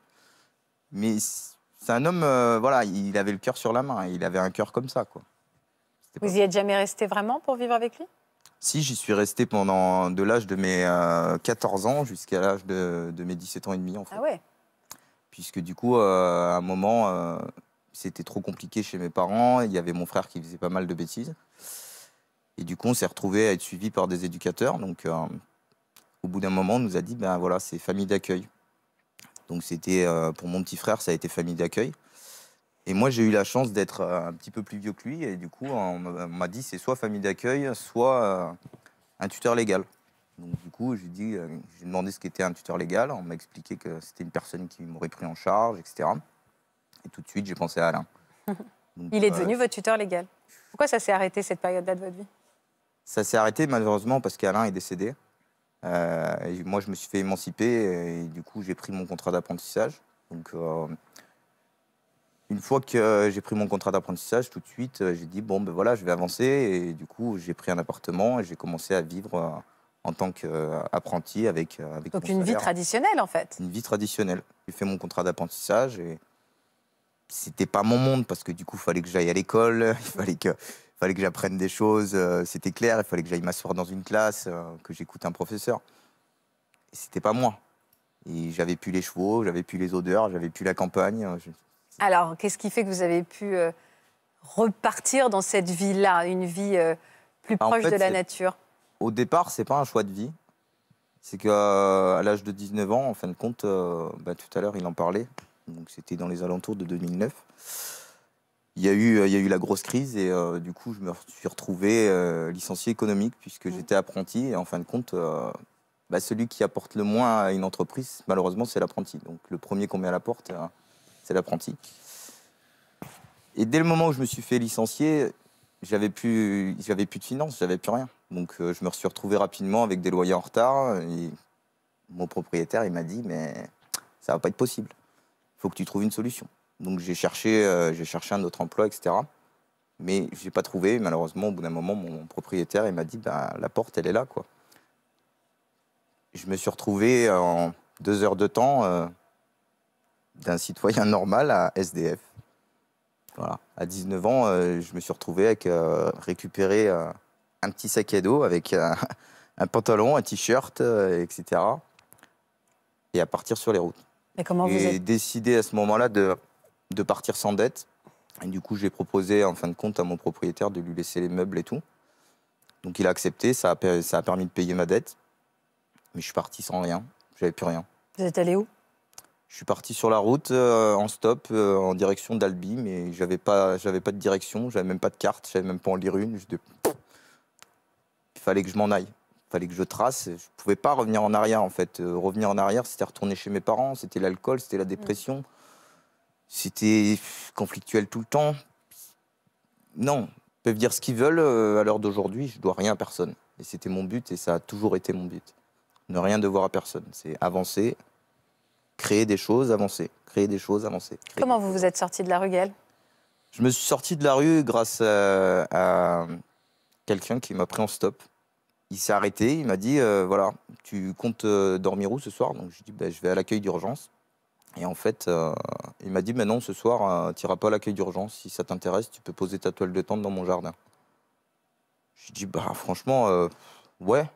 Mais c'est un homme, euh, voilà, il avait le cœur sur la main. Il avait un cœur comme ça, quoi. Vous y êtes jamais resté vraiment pour vivre avec lui Si, j'y suis resté pendant de l'âge de mes 14 euh, ans jusqu'à l'âge de, mes 17 ans et demi, fait. Ah ouais puisque du coup, euh, à un moment, euh, c'était trop compliqué chez mes parents. Il y avait mon frère qui faisait pas mal de bêtises. Et du coup, on s'est retrouvé à être suivi par des éducateurs. Donc, euh, au bout d'un moment, on nous a dit, ben voilà, c'est famille d'accueil. Donc, c'était pour mon petit frère, ça a été famille d'accueil. Et moi, j'ai eu la chance d'être un petit peu plus vieux que lui. Et du coup, on m'a dit, c'est soit famille d'accueil, soit un tuteur légal. Donc du coup, j'ai dit, euh, demandé ce qu'était un tuteur légal. On m'a expliqué que c'était une personne qui m'aurait pris en charge, etc. Et tout de suite, j'ai pensé à Alain. Il est euh, devenu votre tuteur légal. Pourquoi ça s'est arrêté cette période-là de votre vie Ça s'est arrêté malheureusement parce qu'Alain est décédé. Euh, et moi, je me suis fait émanciper et, du coup, j'ai pris mon contrat d'apprentissage. Donc, une fois que j'ai pris mon contrat d'apprentissage, tout de suite, j'ai dit bon, ben voilà, je vais avancer. Et du coup, j'ai pris un appartement et j'ai commencé à vivre en tant qu'apprenti avec, euh, avec, Donc une vie traditionnelle en fait. Une vie traditionnelle. J'ai fait mon contrat d'apprentissage et c'était pas mon monde parce que du coup il fallait que j'aille à l'école, il fallait que fallait que j'apprenne des choses, euh, c'était clair, il fallait que j'aille m'asseoir dans une classe, euh, que j'écoute un professeur. c'était pas moi. Et j'avais plus les chevaux, j'avais plus les odeurs, j'avais plus la campagne. Alors, qu'est-ce qui fait que vous avez pu repartir dans cette vie-là, une vie plus proche de la nature au départ, c'est pas un choix de vie. C'est qu'à euh, l'âge de 19 ans, en fin de compte, euh, bah, tout à l'heure, il en parlait. Donc, c'était dans les alentours de 2009. Il y a eu, euh, il y a eu la grosse crise et du coup, je me suis retrouvé licencié économique puisque mmh. j'étais apprenti. Et en fin de compte, bah, celui qui apporte le moins à une entreprise, malheureusement, c'est l'apprenti. Donc, le premier qu'on met à la porte, c'est l'apprenti. Et dès le moment où je me suis fait licencier, j'avais plus, j'avais plus de finances, j'avais plus rien. Donc euh, je me suis retrouvé rapidement avec des loyers en retard. Et mon propriétaire, il m'a dit, mais ça va pas être possible. Il faut que tu trouves une solution. Donc j'ai cherché, euh, j'ai cherché un autre emploi, etc. Mais je n'ai pas trouvé. Malheureusement, au bout d'un moment, mon propriétaire, il m'a dit, bah, la porte, elle est là. quoi. Je me suis retrouvé en deux heures de temps euh, d'un citoyen normal à SDF. Voilà. À 19 ans, je me suis retrouvé avec récupérer un petit sac à dos avec un, pantalon, un t-shirt, euh, etc. Et à partir sur les routes. Et comment vous êtes... décidé à ce moment-là de, partir sans dette. Et du coup, j'ai proposé en fin de compte à mon propriétaire de lui laisser les meubles et tout. Donc il a accepté, ça a, permis de payer ma dette. Mais je suis parti sans rien, j'avais plus rien. Vous êtes allé où Je suis parti sur la route euh, en stop euh, en direction d'Albi, mais j'avais pas, pas de direction, j'avais même pas de carte, j'avais même pas en lire une il fallait que je m'en aille. Il fallait que je trace. Je ne pouvais pas revenir en arrière, en fait. Euh, revenir en arrière, c'était retourner chez mes parents, c'était l'alcool, c'était la mm. dépression. C'était conflictuel tout le temps. Non, ils peuvent dire ce qu'ils veulent. Euh, à l'heure d'aujourd'hui, je dois rien à personne. Et c'était mon but, et ça a toujours été mon but. Ne rien devoir à personne. C'est avancer, créer des choses, avancer. Créer des choses, avancer. Comment vous vous êtes sorti de la rue, Je me suis sorti de la rue grâce à quelqu'un qui m'a pris en stop il s'est arrêté, il m'a dit euh, voilà, tu comptes euh, dormir où ce soir Donc je dis ben, je vais à l'accueil d'urgence. Et en fait, euh, il m'a dit mais non, ce soir, tu n'iras pas à l'accueil d'urgence. Si ça t'intéresse, tu peux poser ta toile de tente dans mon jardin. Je dis bah franchement, ouais,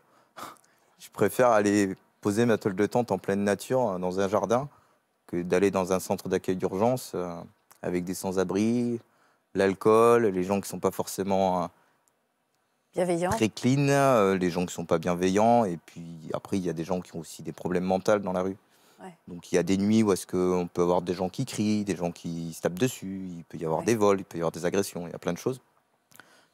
je préfère aller poser ma toile de tente en pleine nature, dans un jardin, que d'aller dans un centre d'accueil d'urgence avec des sans-abri, l'alcool, les gens qui ne sont pas forcément bienveillants. Très clean, euh, les gens qui ne sont pas bienveillants. Et puis après, il y a des gens qui ont aussi des problèmes mentaux dans la rue. Donc il y a des nuits où est-ce qu'on peut avoir des gens qui crient, des gens qui se tapent dessus, il peut y avoir des vols, il peut y avoir des agressions, il y a plein de choses.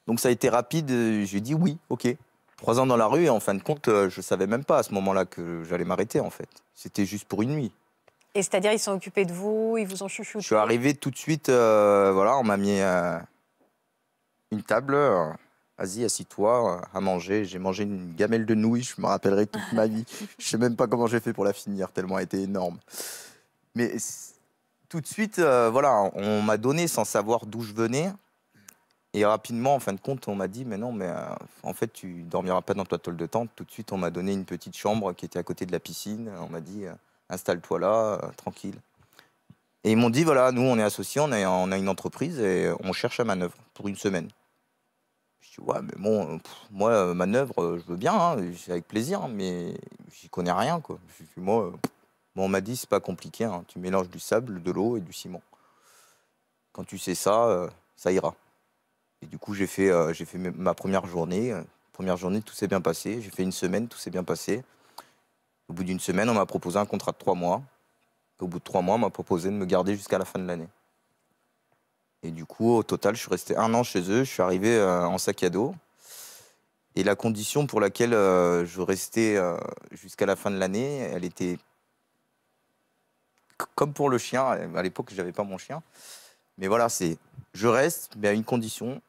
Donc ça a été rapide, euh, j'ai dit oui, ok. Trois ans dans la rue et en fin de compte, euh, je ne savais même pas à ce moment-là que j'allais m'arrêter en fait. C'était juste pour une nuit. Et c'est-à-dire ils sont occupés de vous, ils vous ont chouchouté Je suis arrivé tout de suite, voilà, on m'a mis une table vas assis-toi, hein, à manger. J'ai mangé une gamelle de nouilles, je me rappellerai toute ma vie. Je sais même pas comment j'ai fait pour la finir, tellement elle était énorme. Mais tout de suite, euh, voilà, on m'a donné sans savoir d'où je venais. Et rapidement, en fin de compte, on m'a dit, mais non, mais euh, en fait, tu dormiras pas dans ta tôle de tente. Tout de suite, on m'a donné une petite chambre qui était à côté de la piscine. On m'a dit, euh, installe-toi là, tranquille. Et ils m'ont dit, voilà, nous, on est associés, on, on a une entreprise et on cherche à manœuvre pour une semaine. Je dis, ouais, mais bon, moi, euh, manœuvre, euh, je veux bien, hein, avec plaisir, mais j'y connais rien, quoi. moi, euh, on m'a dit, c'est pas compliqué, hein, tu mélanges du sable, de l'eau et du ciment. Quand tu sais ça, ça ira. Et du coup, j'ai fait, j'ai fait ma première journée. Première journée, tout s'est bien passé. J'ai fait une semaine, tout s'est bien passé. Au bout d'une semaine, on m'a proposé un contrat de trois mois. Au bout de trois mois, on m'a proposé de me garder jusqu'à la fin de l'année. Et du coup, au total, je suis resté un an chez eux. Je suis arrivé euh, en sac à dos. Et la condition pour laquelle euh, je restais euh, jusqu'à la fin de l'année, elle était comme pour le chien. À l'époque, je n'avais pas mon chien. Mais voilà, c'est je reste, mais à une condition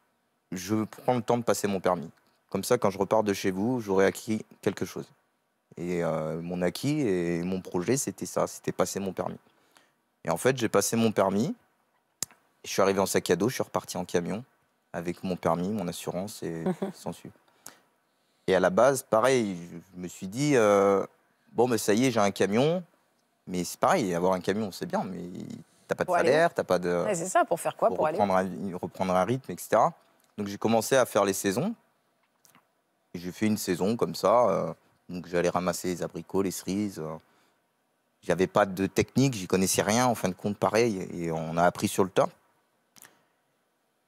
je prends le temps de passer mon permis. Comme ça, quand je repars de chez vous, j'aurai acquis quelque chose. Et mon acquis et mon projet, c'était ça c'était passer mon permis. Et en fait, j'ai passé mon permis. Je suis arrivé en sac à dos, je suis reparti en camion avec mon permis, mon assurance et mhm. sans Et à la base, pareil, je me suis dit, euh, bon, mais ça y est, j'ai un camion, mais c'est pareil, avoir un camion, c'est bien, mais t'as pas de salaire, t'as pas de. c'est ça, pour faire quoi Pour, reprendre, un, reprendre un rythme, etc. Donc j'ai commencé à faire les saisons. J'ai fait une saison comme ça. Euh, donc j'allais ramasser les abricots, les cerises. Euh. J'avais pas de technique, j'y connaissais rien, en fin de compte, pareil. Et on a appris sur le temps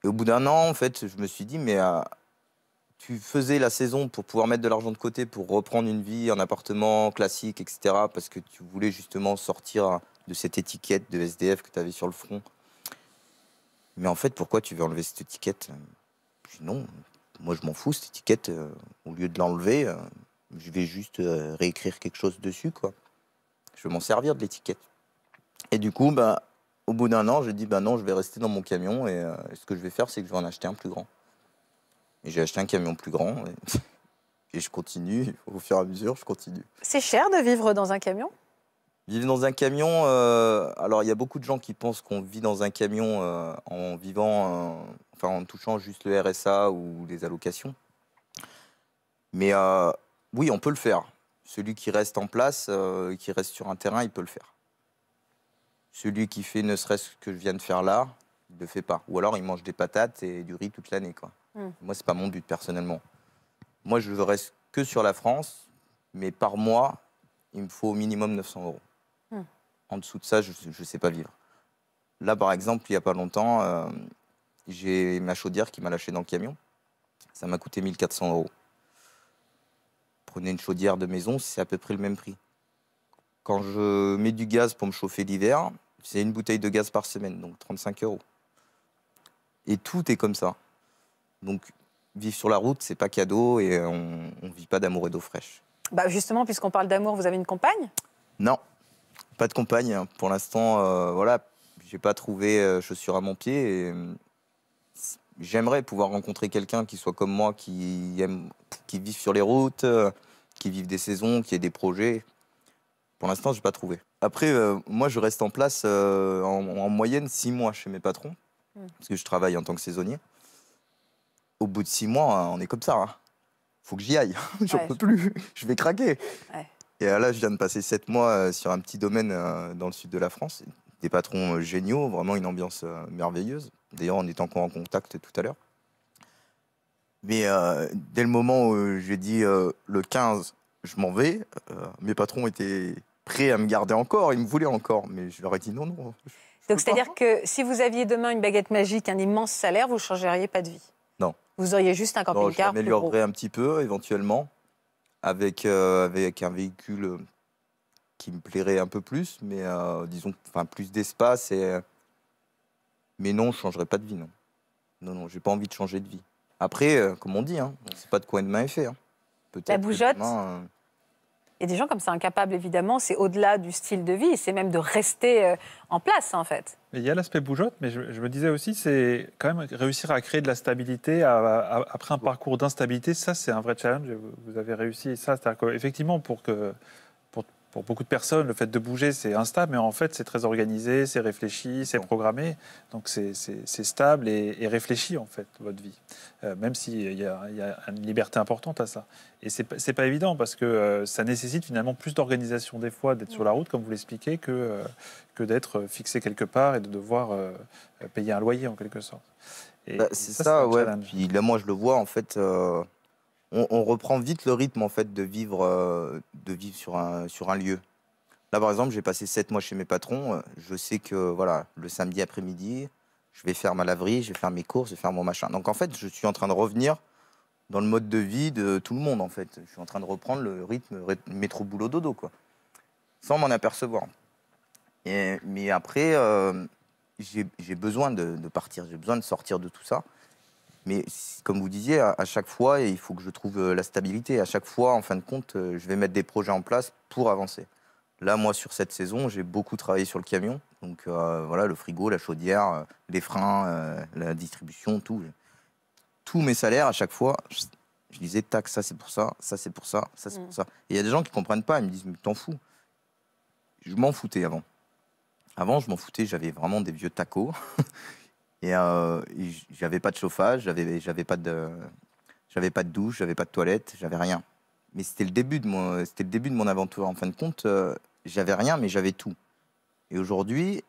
au bout d'un an, en fait, je me suis dit, mais ah, tu faisais la saison pour pouvoir mettre de l'argent de côté, pour reprendre une vie un appartement classique, etc., parce que tu voulais justement sortir de cette étiquette de SDF que tu avais sur le front. Mais en fait, pourquoi tu veux enlever cette étiquette dis non, moi je m'en fous, cette étiquette, euh, au lieu de l'enlever, euh, je vais juste euh, réécrire quelque chose dessus, quoi. Je vais m'en servir de l'étiquette. Et du coup, bah, au bout d'un an, j'ai dis ben non, je vais rester dans mon camion euh, et ce que je vais faire, c'est que je vais en acheter un plus grand. Et j'ai acheté un camion plus grand et, je continue, au fur et à mesure, je continue. C'est cher de vivre dans un camion Vivre dans un camion, euh, alors il y a beaucoup de gens qui pensent qu'on vit dans un camion euh, en vivant, enfin en touchant juste le RSA ou les allocations. Mais oui, on peut le faire. Celui qui reste en place, qui reste sur un terrain, il peut le faire celui qui fait ne serait-ce que je viens de faire là, il ne le fait pas. Ou alors il mange des patates et du riz toute l'année. Hmm. Moi, ce n'est pas mon but personnellement. Moi, je reste que sur la France, mais par mois, il me faut au minimum 900 euros. Hmm. En dessous de ça, je ne sais pas vivre. Là, par exemple, il n'y a pas longtemps, euh, j'ai ma chaudière qui m'a lâché dans le camion. Ça m'a coûté 1400 euros. Prenez une chaudière de maison, c'est à peu près le même prix. Quand je mets du gaz pour me chauffer l'hiver, c'est une bouteille de gaz par semaine, donc 35 euros. Et tout est comme ça. Donc, vivre sur la route, c'est pas cadeau et on ne vit pas d'amour et d'eau fraîche. Bah, justement, puisqu'on parle d'amour, vous avez une compagne Non, pas de compagne. Pour l'instant, euh, voilà, j'ai pas trouvé euh, chaussures chaussure à mon pied. Et... Euh, j'aimerais pouvoir rencontrer quelqu'un qui soit comme moi, qui aime, qui vive sur les routes, euh, qui vive des saisons, qui ait des projets. Pour l'instant, je n'ai pas trouvé. Après, euh, moi, je reste en place euh, en, moyenne six mois chez mes patrons, hmm. parce que je travaille en tant que saisonnier. Au bout de six mois, on est comme ça. Il hein. faut que j'y aille. J'en peux plus. je vais craquer. Et euh, là, je viens de passer sept mois sur un petit domaine dans le sud de la France. Des patrons géniaux, vraiment une ambiance merveilleuse. D'ailleurs, on est encore en contact tout à l'heure. Mais dès le moment où j'ai dit le 15, je m'en vais, mes patrons étaient Prêt à me garder encore, ils me voulaient encore, mais je leur ai dit non, non. Donc c'est-à-dire que si vous aviez demain une baguette magique, un immense salaire, vous ne changeriez pas de vie Non. Vous auriez juste un camping-car Je m'améliorerais un petit peu, éventuellement, avec, euh, avec un véhicule qui me plairait un peu plus, mais euh, disons, enfin, plus d'espace. Et... Mais non, je ne changerais pas de vie, non. Non, non, j'ai pas envie de changer de vie. Après, euh, comme on dit, hein, on ne sait pas de quoi main est fait. Hein. La bougeotte et des gens comme ça incapables, évidemment. C'est au-delà du style de vie, c'est même de rester euh, en place, en fait. Mais il y a l'aspect bougeotte, mais je, me disais aussi, c'est quand même réussir à créer de la stabilité après un parcours d'instabilité. Ça, c'est un vrai challenge. Vous avez réussi ça. C'est-à-dire qu'effectivement, pour que pour beaucoup de personnes, le fait de bouger, c'est instable, mais en fait, c'est très organisé, c'est réfléchi, c'est programmé. Donc, c'est stable et, réfléchi, en fait, votre vie. Euh, même s'il y, a, y a une liberté importante à ça. Et c'est n'est pas évident parce que euh, ça nécessite finalement plus d'organisation des fois d'être sur la route, comme vous l'expliquez, que, euh, que d'être fixé quelque part et de devoir payer un loyer en quelque sorte. Bah, c'est ça, oui. ouais. moi, je le vois, en fait, on, reprend vite le rythme en fait de vivre, euh, de vivre sur un, sur un lieu. Là, par exemple, j'ai passé sept mois chez mes patrons. Je sais que voilà, le samedi après-midi, je vais faire ma laverie, je vais faire mes courses, je vais faire mon machin. Donc en fait, je suis en train de revenir dans le mode de vie de tout le monde en fait. Je suis en train de reprendre le rythme métro boulot dodo quoi, sans m'en apercevoir. mais après, euh, j'ai besoin de partir, j'ai besoin de sortir de tout ça. Mais comme vous disiez, à, chaque fois, il faut que je trouve euh, la stabilité. À chaque fois, en fin de compte, euh, je vais mettre des projets en place pour avancer. Là, moi, sur cette saison, j'ai beaucoup travaillé sur le camion. Donc euh, voilà, le frigo, la chaudière, les freins, la distribution, tout. Tous mes salaires, à chaque fois, je, disais, tac, ça c'est pour ça, ça c'est pour ça, ça c'est pour mm. ça. Et il y a des gens qui ne comprennent pas, ils me disent, mais t'en fous. Je m'en foutais avant. Avant, je m'en foutais, j'avais vraiment des vieux tacos. Et euh, j'avais pas de chauffage, j'avais, pas de, j'avais pas de douche, j'avais pas de toilette, j'avais rien. Mais c'était le début de mon, c'était le début de mon aventure. En fin de compte, euh, j'avais rien, mais j'avais tout. Et aujourd'hui,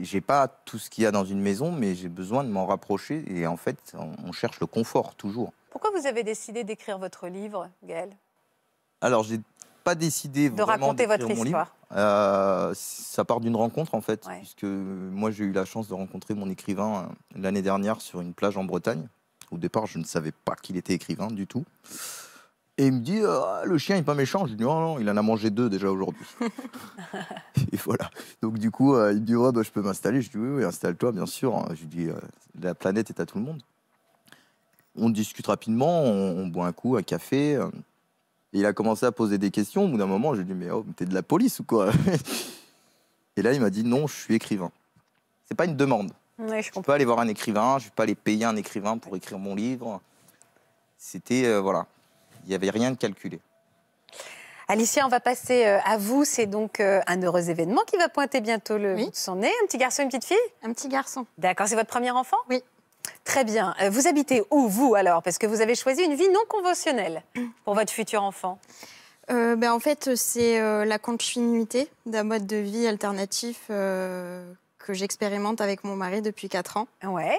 j'ai pas tout ce qu'il y a dans une maison, mais j'ai besoin de m'en rapprocher. Et en fait, on, cherche le confort toujours. Pourquoi vous avez décidé d'écrire votre livre, Gaël Alors, j'ai pas décidé de raconter votre histoire. Euh, ça part d'une rencontre en fait, puisque moi j'ai eu la chance de rencontrer mon écrivain euh, l'année dernière sur une plage en Bretagne. Au départ, je ne savais pas qu'il était écrivain du tout. Et il me dit, euh, ah, le chien n'est pas méchant. Je lui dis, non, il en a mangé deux déjà aujourd'hui. et voilà. Donc du coup, il me dit, bah, je peux m'installer. Je lui dis, oui, installe-toi, bien sûr. Je lui dis, la planète est à tout le monde. On discute rapidement, on boit un coup, un café il a commencé à poser des questions. Au bout d'un moment, j'ai dit Mais oh, t'es de la police ou quoi Et là, il m'a dit Non, je suis écrivain. C'est pas une demande. on je ne peux pas aller voir un écrivain, je ne vais pas aller payer un écrivain pour écrire mon livre. C'était, euh, voilà, il n'y avait rien de calculé. Alicia, on va passer euh, à vous. C'est donc euh, un heureux événement qui va pointer bientôt le oui. bout de son nez. Un petit garçon, une petite fille Un petit garçon. D'accord, c'est votre premier enfant Oui. Très bien. Euh, vous habitez où, vous, alors Parce que vous avez choisi une vie non conventionnelle pour votre futur enfant. Euh, ben, en fait, c'est euh, la continuité d'un mode de vie alternatif que j'expérimente avec mon mari depuis 4 ans. Ouais.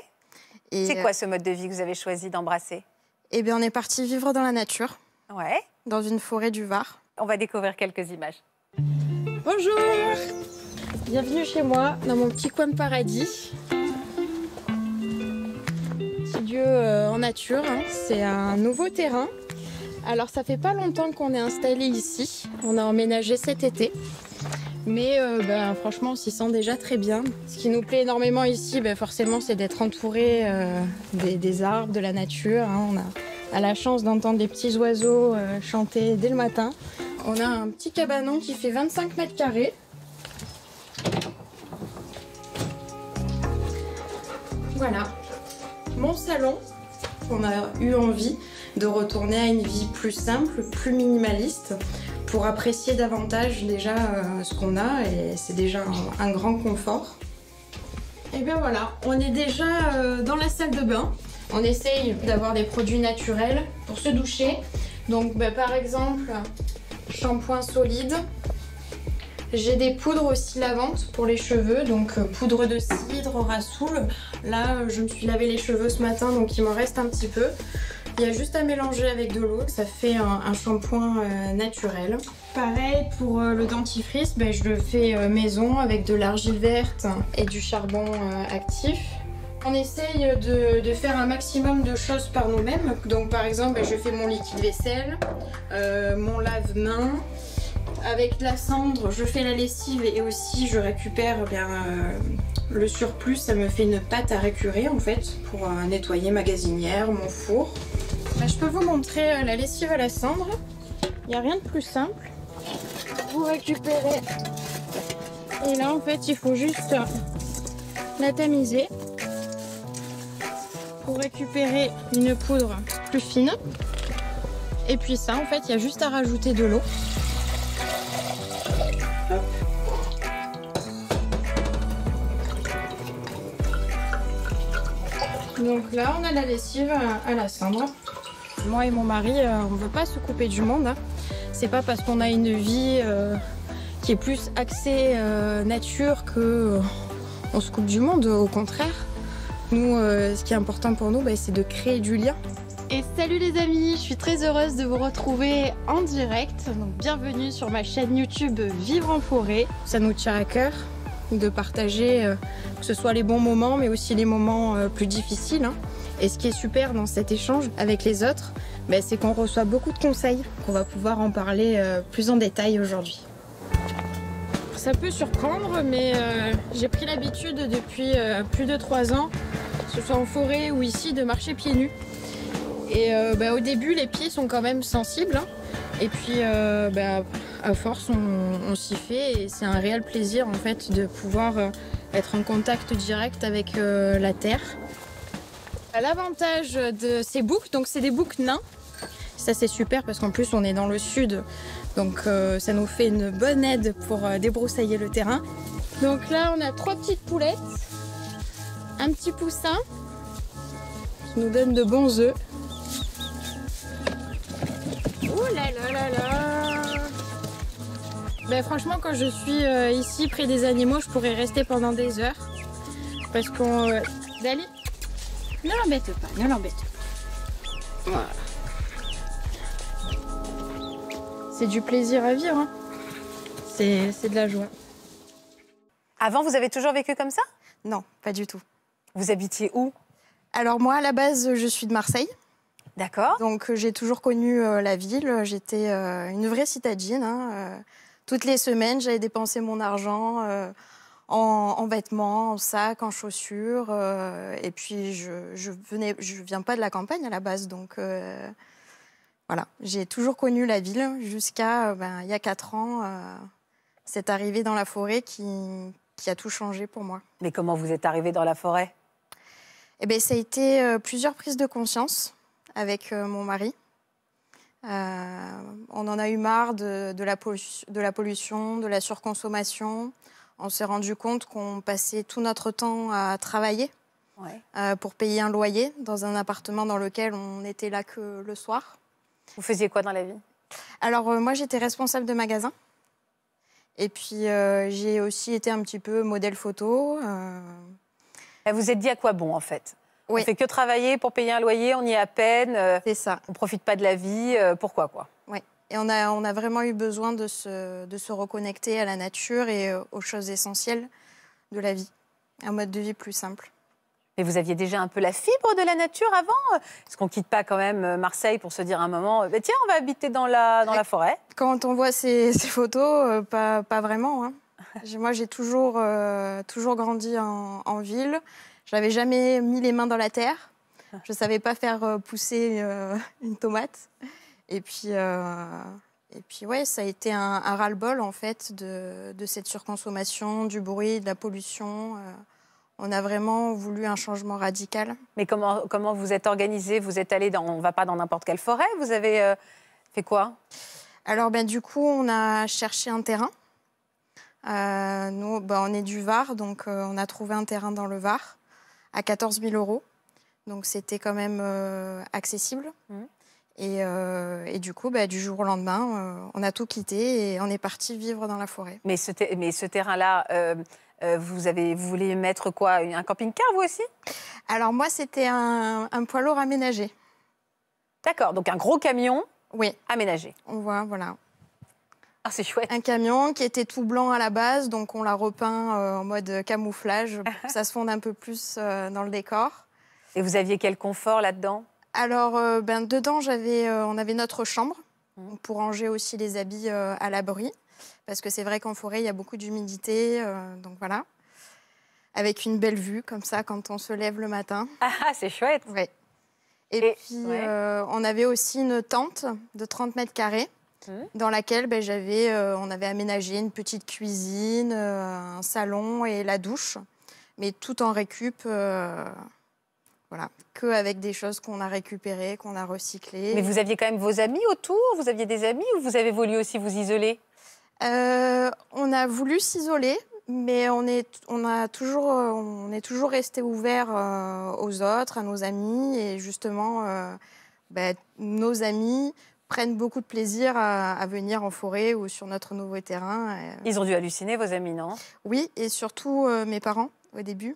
C'est quoi ce mode de vie que vous avez choisi d'embrasser Eh bien, on est parti vivre dans la nature. Ouais. Dans une forêt du Var. On va découvrir quelques images. Bonjour Bienvenue chez moi, dans mon petit coin de paradis lieu euh, en nature. Hein. C'est un nouveau terrain. Alors ça fait pas longtemps qu'on est installé ici. On a emménagé cet été. Mais euh, bah, franchement, on s'y sent déjà très bien. Ce qui nous plaît énormément ici, bah, forcément, c'est d'être entouré euh, des, arbres, de la nature. Hein. On, a, la chance d'entendre des petits oiseaux chanter dès le matin. On a un petit cabanon qui fait 25 mètres carrés. Voilà, mon salon, on a eu envie de retourner à une vie plus simple, plus minimaliste, pour apprécier davantage déjà euh, ce qu'on a et c'est déjà un, grand confort. Et bien voilà, on est déjà euh, dans la salle de bain. On essaye d'avoir des produits naturels pour se doucher. Donc ben, par exemple, shampoing solide. J'ai des poudres aussi lavantes pour les cheveux, donc euh, poudre de cidre, rasoul. Là, je me suis lavé les cheveux ce matin, donc il m'en reste un petit peu. Il y a juste à mélanger avec de l'eau, ça fait un, shampoing euh, naturel. Pareil pour euh, le dentifrice, ben, je le fais euh, maison avec de l'argile verte et du charbon actif. On essaye de, faire un maximum de choses par nous-mêmes. Donc par exemple, ben, je fais mon liquide vaisselle, mon lave-main. Avec la cendre, je fais la lessive et aussi je récupère ben, le surplus, ça me fait une pâte à récurer en fait pour euh, nettoyer ma gazinière, mon four. Bah, je peux vous montrer euh, la lessive à la cendre. Il n'y a rien de plus simple. Vous récupérez. Et là, en fait, il faut juste la euh, tamiser pour récupérer une poudre plus fine. Et puis ça, en fait, il y a juste à rajouter de l'eau. Donc là, on a la lessive euh, à la cendre. Moi et mon mari, euh, on ne veut pas se couper du monde. Hein. C'est pas parce qu'on a une vie euh, qui est plus axée nature que on se coupe du monde. Au contraire, nous, ce qui est important pour nous, bah, c'est de créer du lien. Et salut les amis, je suis très heureuse de vous retrouver en direct. Donc bienvenue sur ma chaîne YouTube Vivre en forêt. Ça nous tient à cœur de partager euh, que ce soit les bons moments, mais aussi les moments euh, plus difficiles. Hein. Et ce qui est super dans cet échange avec les autres, ben, c'est qu'on reçoit beaucoup de conseils, qu'on va pouvoir en parler euh, plus en détail aujourd'hui. Ça peut surprendre, mais j'ai pris l'habitude depuis plus de trois ans, que ce soit en forêt ou ici, de marcher pieds nus. Et ben, au début, les pieds sont quand même sensibles. Hein. Et puis, ben, à force, on, s'y fait et c'est un réel plaisir en fait de pouvoir euh, être en contact direct avec euh, la terre. L'avantage de ces boucs, donc c'est des boucs nains, ça c'est super parce qu'en plus on est dans le sud, donc euh, ça nous fait une bonne aide pour débroussailler le terrain. Donc là on a trois petites poulettes, un petit poussin qui nous donne de bons œufs. Ouh là là là là ben, franchement, quand je suis euh, ici près des animaux, je pourrais rester pendant des heures. Parce qu'on. Euh, Dali Ne l'embête pas, ne l'embête pas. C'est du plaisir à vivre. Hein. C'est de la joie. Avant, vous avez toujours vécu comme ça Non, pas du tout. Vous habitiez où Alors, moi, à la base, je suis de Marseille. D'accord. Donc, euh, j'ai toujours connu la ville. J'étais une vraie citadine. Hein, toutes les semaines, j'allais dépensé mon argent euh, en, vêtements, en sacs, en chaussures. Euh, et puis, je, ne viens pas de la campagne à la base, donc euh, voilà. J'ai toujours connu la ville jusqu'à ben, il y a quatre ans, cette arrivée dans la forêt qui, qui a tout changé pour moi. Mais comment vous êtes arrivée dans la forêt Eh bien, ça a été plusieurs prises de conscience avec mon mari. Euh, on en a eu marre de, la pollution, de la surconsommation. On s'est rendu compte qu'on passait tout notre temps à travailler euh, pour payer un loyer dans un appartement dans lequel on n'était là que le soir. Vous faisiez quoi dans la vie Alors euh, moi j'étais responsable de magasin. Et puis, j'ai aussi été un petit peu modèle photo. vous êtes dit à quoi bon, en fait on On fait que travailler pour payer un loyer, on y est à peine. Euh, C'est ça. On profite pas de la vie. Euh, pourquoi quoi Oui. Et on a, vraiment eu besoin de se, reconnecter à la nature et euh, aux choses essentielles de la vie, un mode de vie plus simple. Mais vous aviez déjà un peu la fibre de la nature avant Est-ce qu'on ne quitte pas quand même Marseille pour se dire un moment, bah, tiens, on va habiter dans la, forêt Quand on voit ces, photos, pas, vraiment. Hein. Moi, j'ai toujours, toujours grandi en ville. Je n'avais jamais mis les mains dans la terre. Ah. Je ne savais pas faire euh, pousser euh, une tomate. Et puis, euh, et puis ouais, ça a été un, ras-le-bol en fait de, cette surconsommation, du bruit, de la pollution. on a vraiment voulu un changement radical. Mais comment, comment vous êtes organisé Vous êtes allé dans, on va pas dans n'importe quelle forêt. Vous avez fait quoi Alors ben du coup, on a cherché un terrain. nous, ben, on est du Var, donc on a trouvé un terrain dans le Var à 14 000 euros. Donc c'était quand même euh, accessible. Euh, et, du coup, bah, du jour au lendemain, euh, on a tout quitté et on est parti vivre dans la forêt. Mais ce, ce terrain-là, vous, avez, voulu voulez mettre quoi Un camping-car, vous aussi Alors moi, c'était un, poids lourd aménagé. D'accord, donc un gros camion oui. aménagé. On voit, voilà. Ah, c'est chouette. Un camion qui était tout blanc à la base, donc on l'a repeint euh, en mode camouflage ça se fonde un peu plus euh, dans le décor. Et vous aviez quel confort là-dedans Alors, euh, ben, dedans, j'avais, on avait notre chambre mmh. pour ranger aussi les habits à l'abri, parce que c'est vrai qu'en forêt, il y a beaucoup d'humidité, donc voilà. Avec une belle vue, comme ça, quand on se lève le matin. Ah, ah, c'est chouette. Et, puis, on avait aussi une tente de 30 mètres carrés dans laquelle ben, euh, on avait aménagé une petite cuisine, euh, un salon et la douche, mais tout en récup. Euh, voilà, que avec des choses qu'on a récupérées, qu'on a recyclées. Mais vous aviez quand même vos amis autour Vous aviez des amis ou vous avez voulu aussi vous isoler On a voulu s'isoler, mais on est, on a toujours, on est toujours resté ouvert aux autres, à nos amis, et justement, ben, nos amis prennent beaucoup de plaisir à, venir en forêt ou sur notre nouveau terrain. Euh. Ils ont dû halluciner, vos amis, non Oui, et surtout euh, mes parents, au début.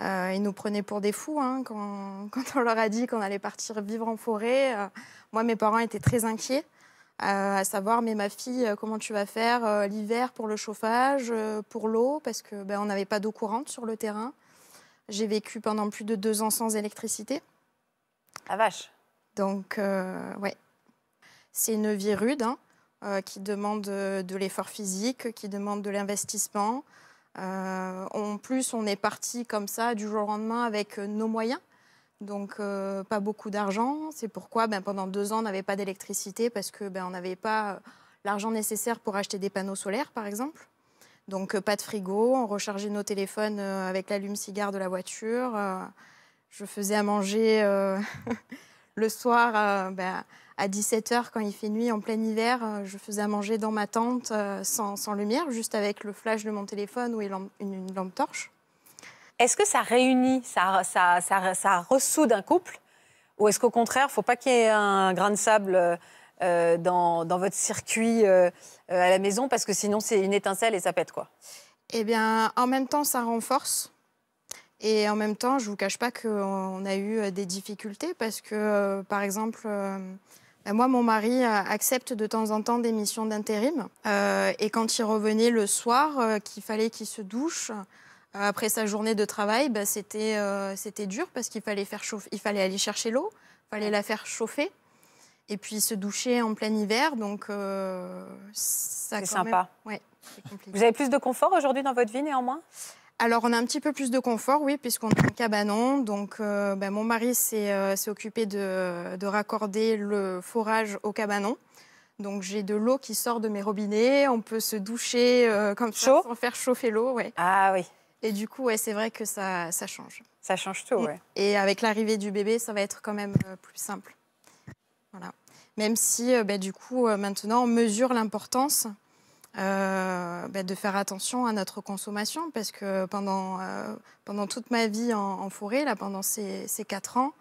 Euh, ils nous prenaient pour des fous hein, quand, on leur a dit qu'on allait partir vivre en forêt. moi, mes parents étaient très inquiets, à savoir, mais ma fille, comment tu vas faire l'hiver pour le chauffage, pour l'eau, parce qu'on ben, n'avait pas d'eau courante sur le terrain. J'ai vécu pendant plus de deux ans sans électricité. La vache donc, euh, ouais, c'est une vie rude hein, euh, qui demande euh, de l'effort physique, qui demande de l'investissement. Euh, en plus, on est parti comme ça du jour au lendemain avec nos moyens. Donc, pas beaucoup d'argent. C'est pourquoi ben, pendant deux ans, on n'avait pas d'électricité parce qu'on ben, n'avait pas l'argent nécessaire pour acheter des panneaux solaires, par exemple. Donc, pas de frigo. On rechargeait nos téléphones avec l'allume-cigare de la voiture. je faisais à manger le soir. Ben, à 17h quand il fait nuit en plein hiver, euh, je faisais à manger dans ma tente euh, sans, lumière, juste avec le flash de mon téléphone ou une, une lampe torche. Est-ce que ça réunit, ça, ça, ressoude un couple Ou est-ce qu'au contraire, il ne faut pas qu'il y ait un grain de sable euh, dans, votre circuit à la maison parce que sinon c'est une étincelle et ça pète quoi Eh bien, en même temps, ça renforce. Et en même temps, je ne vous cache pas qu'on a eu des difficultés parce que, par exemple, moi, mon mari euh, accepte de temps en temps des missions d'intérim. Euh, et quand il revenait le soir, euh, qu'il fallait qu'il se douche après sa journée de travail, bah, c'était c'était dur parce qu'il fallait faire il fallait aller chercher l'eau, il fallait la faire chauffer. Et puis se doucher en plein hiver, donc ça. C'est sympa. Vous avez plus de confort aujourd'hui dans votre vie néanmoins alors, on a un petit peu plus de confort, oui, puisqu'on a un cabanon. Donc, euh, ben, mon mari s'est euh, occupé de, raccorder le forage au cabanon. Donc, j'ai de l'eau qui sort de mes robinets. On peut se doucher euh, comme ça, sans faire chauffer l'eau. Ah oui. Et du coup, c'est vrai que ça, change. Ça change tout, oui. Et avec l'arrivée du bébé, ça va être quand même plus simple. Voilà. Même si, ben, du coup, maintenant, on mesure l'importance euh, bah, de faire attention à notre consommation parce que pendant, euh, pendant toute ma vie en, forêt, là, pendant ces, quatre ans,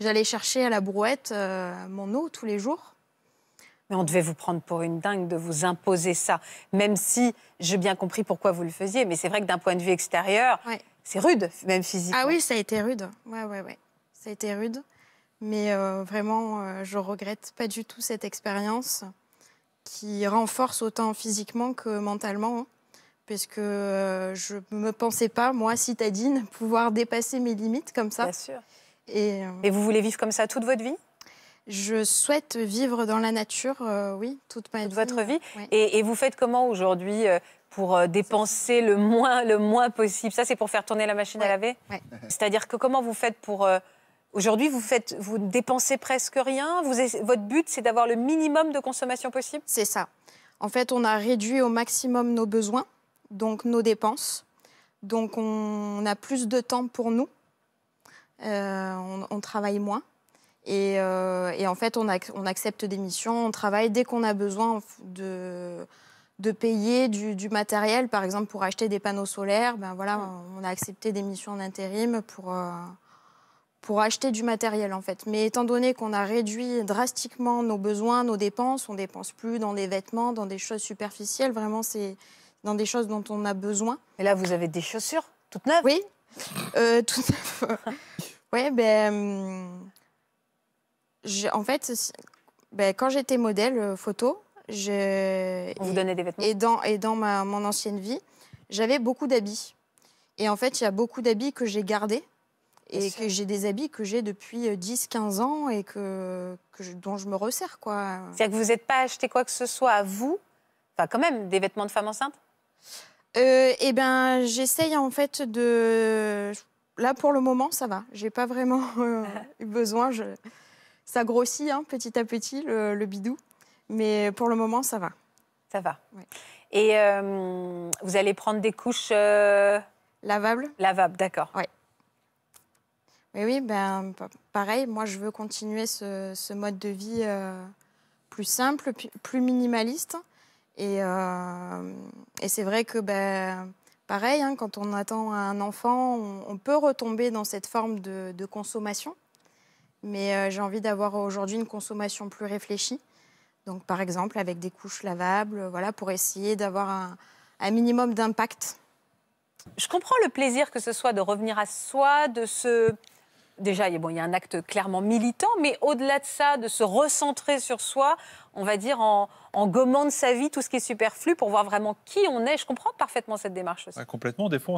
j'allais chercher à la brouette euh, mon eau tous les jours. Mais on devait vous prendre pour une dingue de vous imposer ça, même si j'ai bien compris pourquoi vous le faisiez. Mais c'est vrai que d'un point de vue extérieur, c'est rude, même physiquement. Ah oui, ça a été rude. Ouais, ouais, ouais. Ça a été rude. Mais vraiment, je regrette pas du tout cette expérience qui renforce autant physiquement que mentalement. Hein. parce que euh, je ne me pensais pas, moi, citadine, pouvoir dépasser mes limites comme ça. Bien sûr. Et, euh, vous voulez vivre comme ça toute votre vie je souhaite vivre dans la nature, euh, oui, toute ma vie. Votre vie. Et, vous faites comment aujourd'hui pour dépenser le moins, le moins possible Ça, c'est pour faire tourner la machine à laver. Oui. C'est-à-dire que comment vous faites pour Aujourd'hui, vous, faites, vous dépensez presque rien. Vous, votre but, c'est d'avoir le minimum de consommation possible C'est ça. En fait, on a réduit au maximum nos besoins, donc nos dépenses. Donc, on a plus de temps pour nous. Euh, on, travaille moins. Et, euh, en fait, on, a, on, accepte des missions, on travaille dès qu'on a besoin de, de payer du, matériel. Par exemple, pour acheter des panneaux solaires, ben voilà, on a accepté des missions en intérim pour... Euh, pour acheter du matériel en fait. Mais étant donné qu'on a réduit drastiquement nos besoins, nos dépenses, on dépense plus dans des vêtements, dans des choses superficielles, vraiment c'est dans des choses dont on a besoin. Mais là vous avez des chaussures toutes neuves Oui, euh, toutes neuves. oui, ben hum, en fait ben, quand j'étais modèle euh, photo, je on vous donnait des vêtements et dans et dans ma, mon ancienne vie, j'avais beaucoup d'habits. Et en fait, il y a beaucoup d'habits que j'ai gardés et que j'ai des habits que j'ai depuis 10-15 euh, ans et que, dont je me resserre. C'est-à-dire que vous n'êtes pas acheté quoi que ce soit à vous, enfin quand même, des vêtements de femme enceinte euh, Eh bien, j'essaye en fait de... Là, pour le moment, ça va. J'ai pas vraiment euh, eu besoin. Je... Ça grossit hein, petit à petit, le, bidou. Mais pour le moment, ça va. Ça va. Et vous allez prendre des couches... Lavables Lavables, d'accord. Oui. Oui, oui, ben, pareil, moi je veux continuer ce, mode de vie euh, plus simple, plus minimaliste. Et, euh, et c'est vrai que, ben, pareil, hein, quand on attend un enfant, on, peut retomber dans cette forme de, consommation. Mais euh, j'ai envie d'avoir aujourd'hui une consommation plus réfléchie. Donc, par exemple, avec des couches lavables, voilà, pour essayer d'avoir un, un minimum d'impact. Je comprends le plaisir que ce soit de revenir à soi, de se déjà, il y a un acte clairement militant, mais au-delà de ça, de se recentrer sur soi, on va dire en, gommant de sa vie tout ce qui est superflu pour voir vraiment qui on est. Je comprends parfaitement cette démarche complètement. Des fois,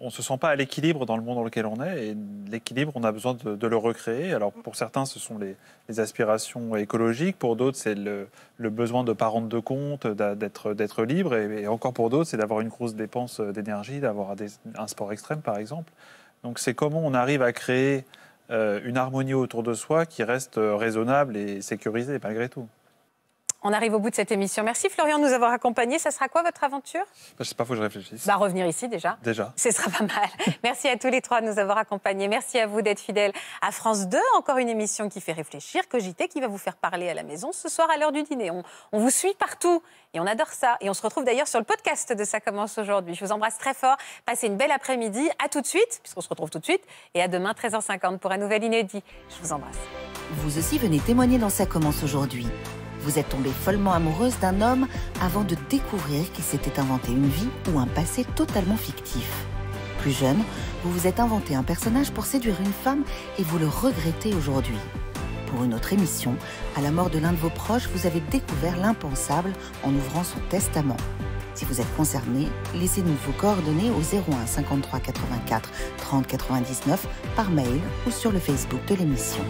on ne se sent pas à l'équilibre dans le monde dans lequel on est. Et l'équilibre, on a besoin de, le recréer. Alors, pour certains, ce sont les, aspirations écologiques. Pour d'autres, c'est le, besoin de ne pas rendre de compte, d'être libre. et encore pour d'autres, c'est d'avoir une grosse dépense euh, d'énergie, d'avoir un sport extrême, par exemple. Donc c'est comment on arrive à créer euh, une harmonie autour de soi qui reste euh, raisonnable et sécurisée malgré tout. On arrive au bout de cette émission. Merci Florian de nous avoir accompagnés. Ça sera quoi votre aventure bah, Je sais pas, faut que je réfléchisse. Bah, revenir ici déjà. Déjà. Ce sera pas mal. Merci à tous les trois de nous avoir accompagnés. Merci à vous d'être fidèles à France 2. Encore une émission qui fait réfléchir, jétais qui va vous faire parler à la maison ce soir à l'heure du dîner. On, vous suit partout et on adore ça. Et on se retrouve d'ailleurs sur le podcast de Ça commence aujourd'hui. Je vous embrasse très fort. Passez une belle après-midi. À tout de suite, puisqu'on se retrouve tout de suite. Et à demain, 13h50 pour un nouvel inédit. Je vous embrasse. Vous aussi venez témoigner dans Ça commence aujourd'hui. Vous êtes tombée follement amoureuse d'un homme avant de découvrir qu'il s'était inventé une vie ou un passé totalement fictif. Plus jeune, vous vous êtes inventé un personnage pour séduire une femme et vous le regrettez aujourd'hui. Pour une autre émission, à la mort de l'un de vos proches, vous avez découvert l'impensable en ouvrant son testament. Si vous êtes concerné, laissez-nous vos coordonnées au 01 53 84 30 99 par mail ou sur le Facebook de l'émission.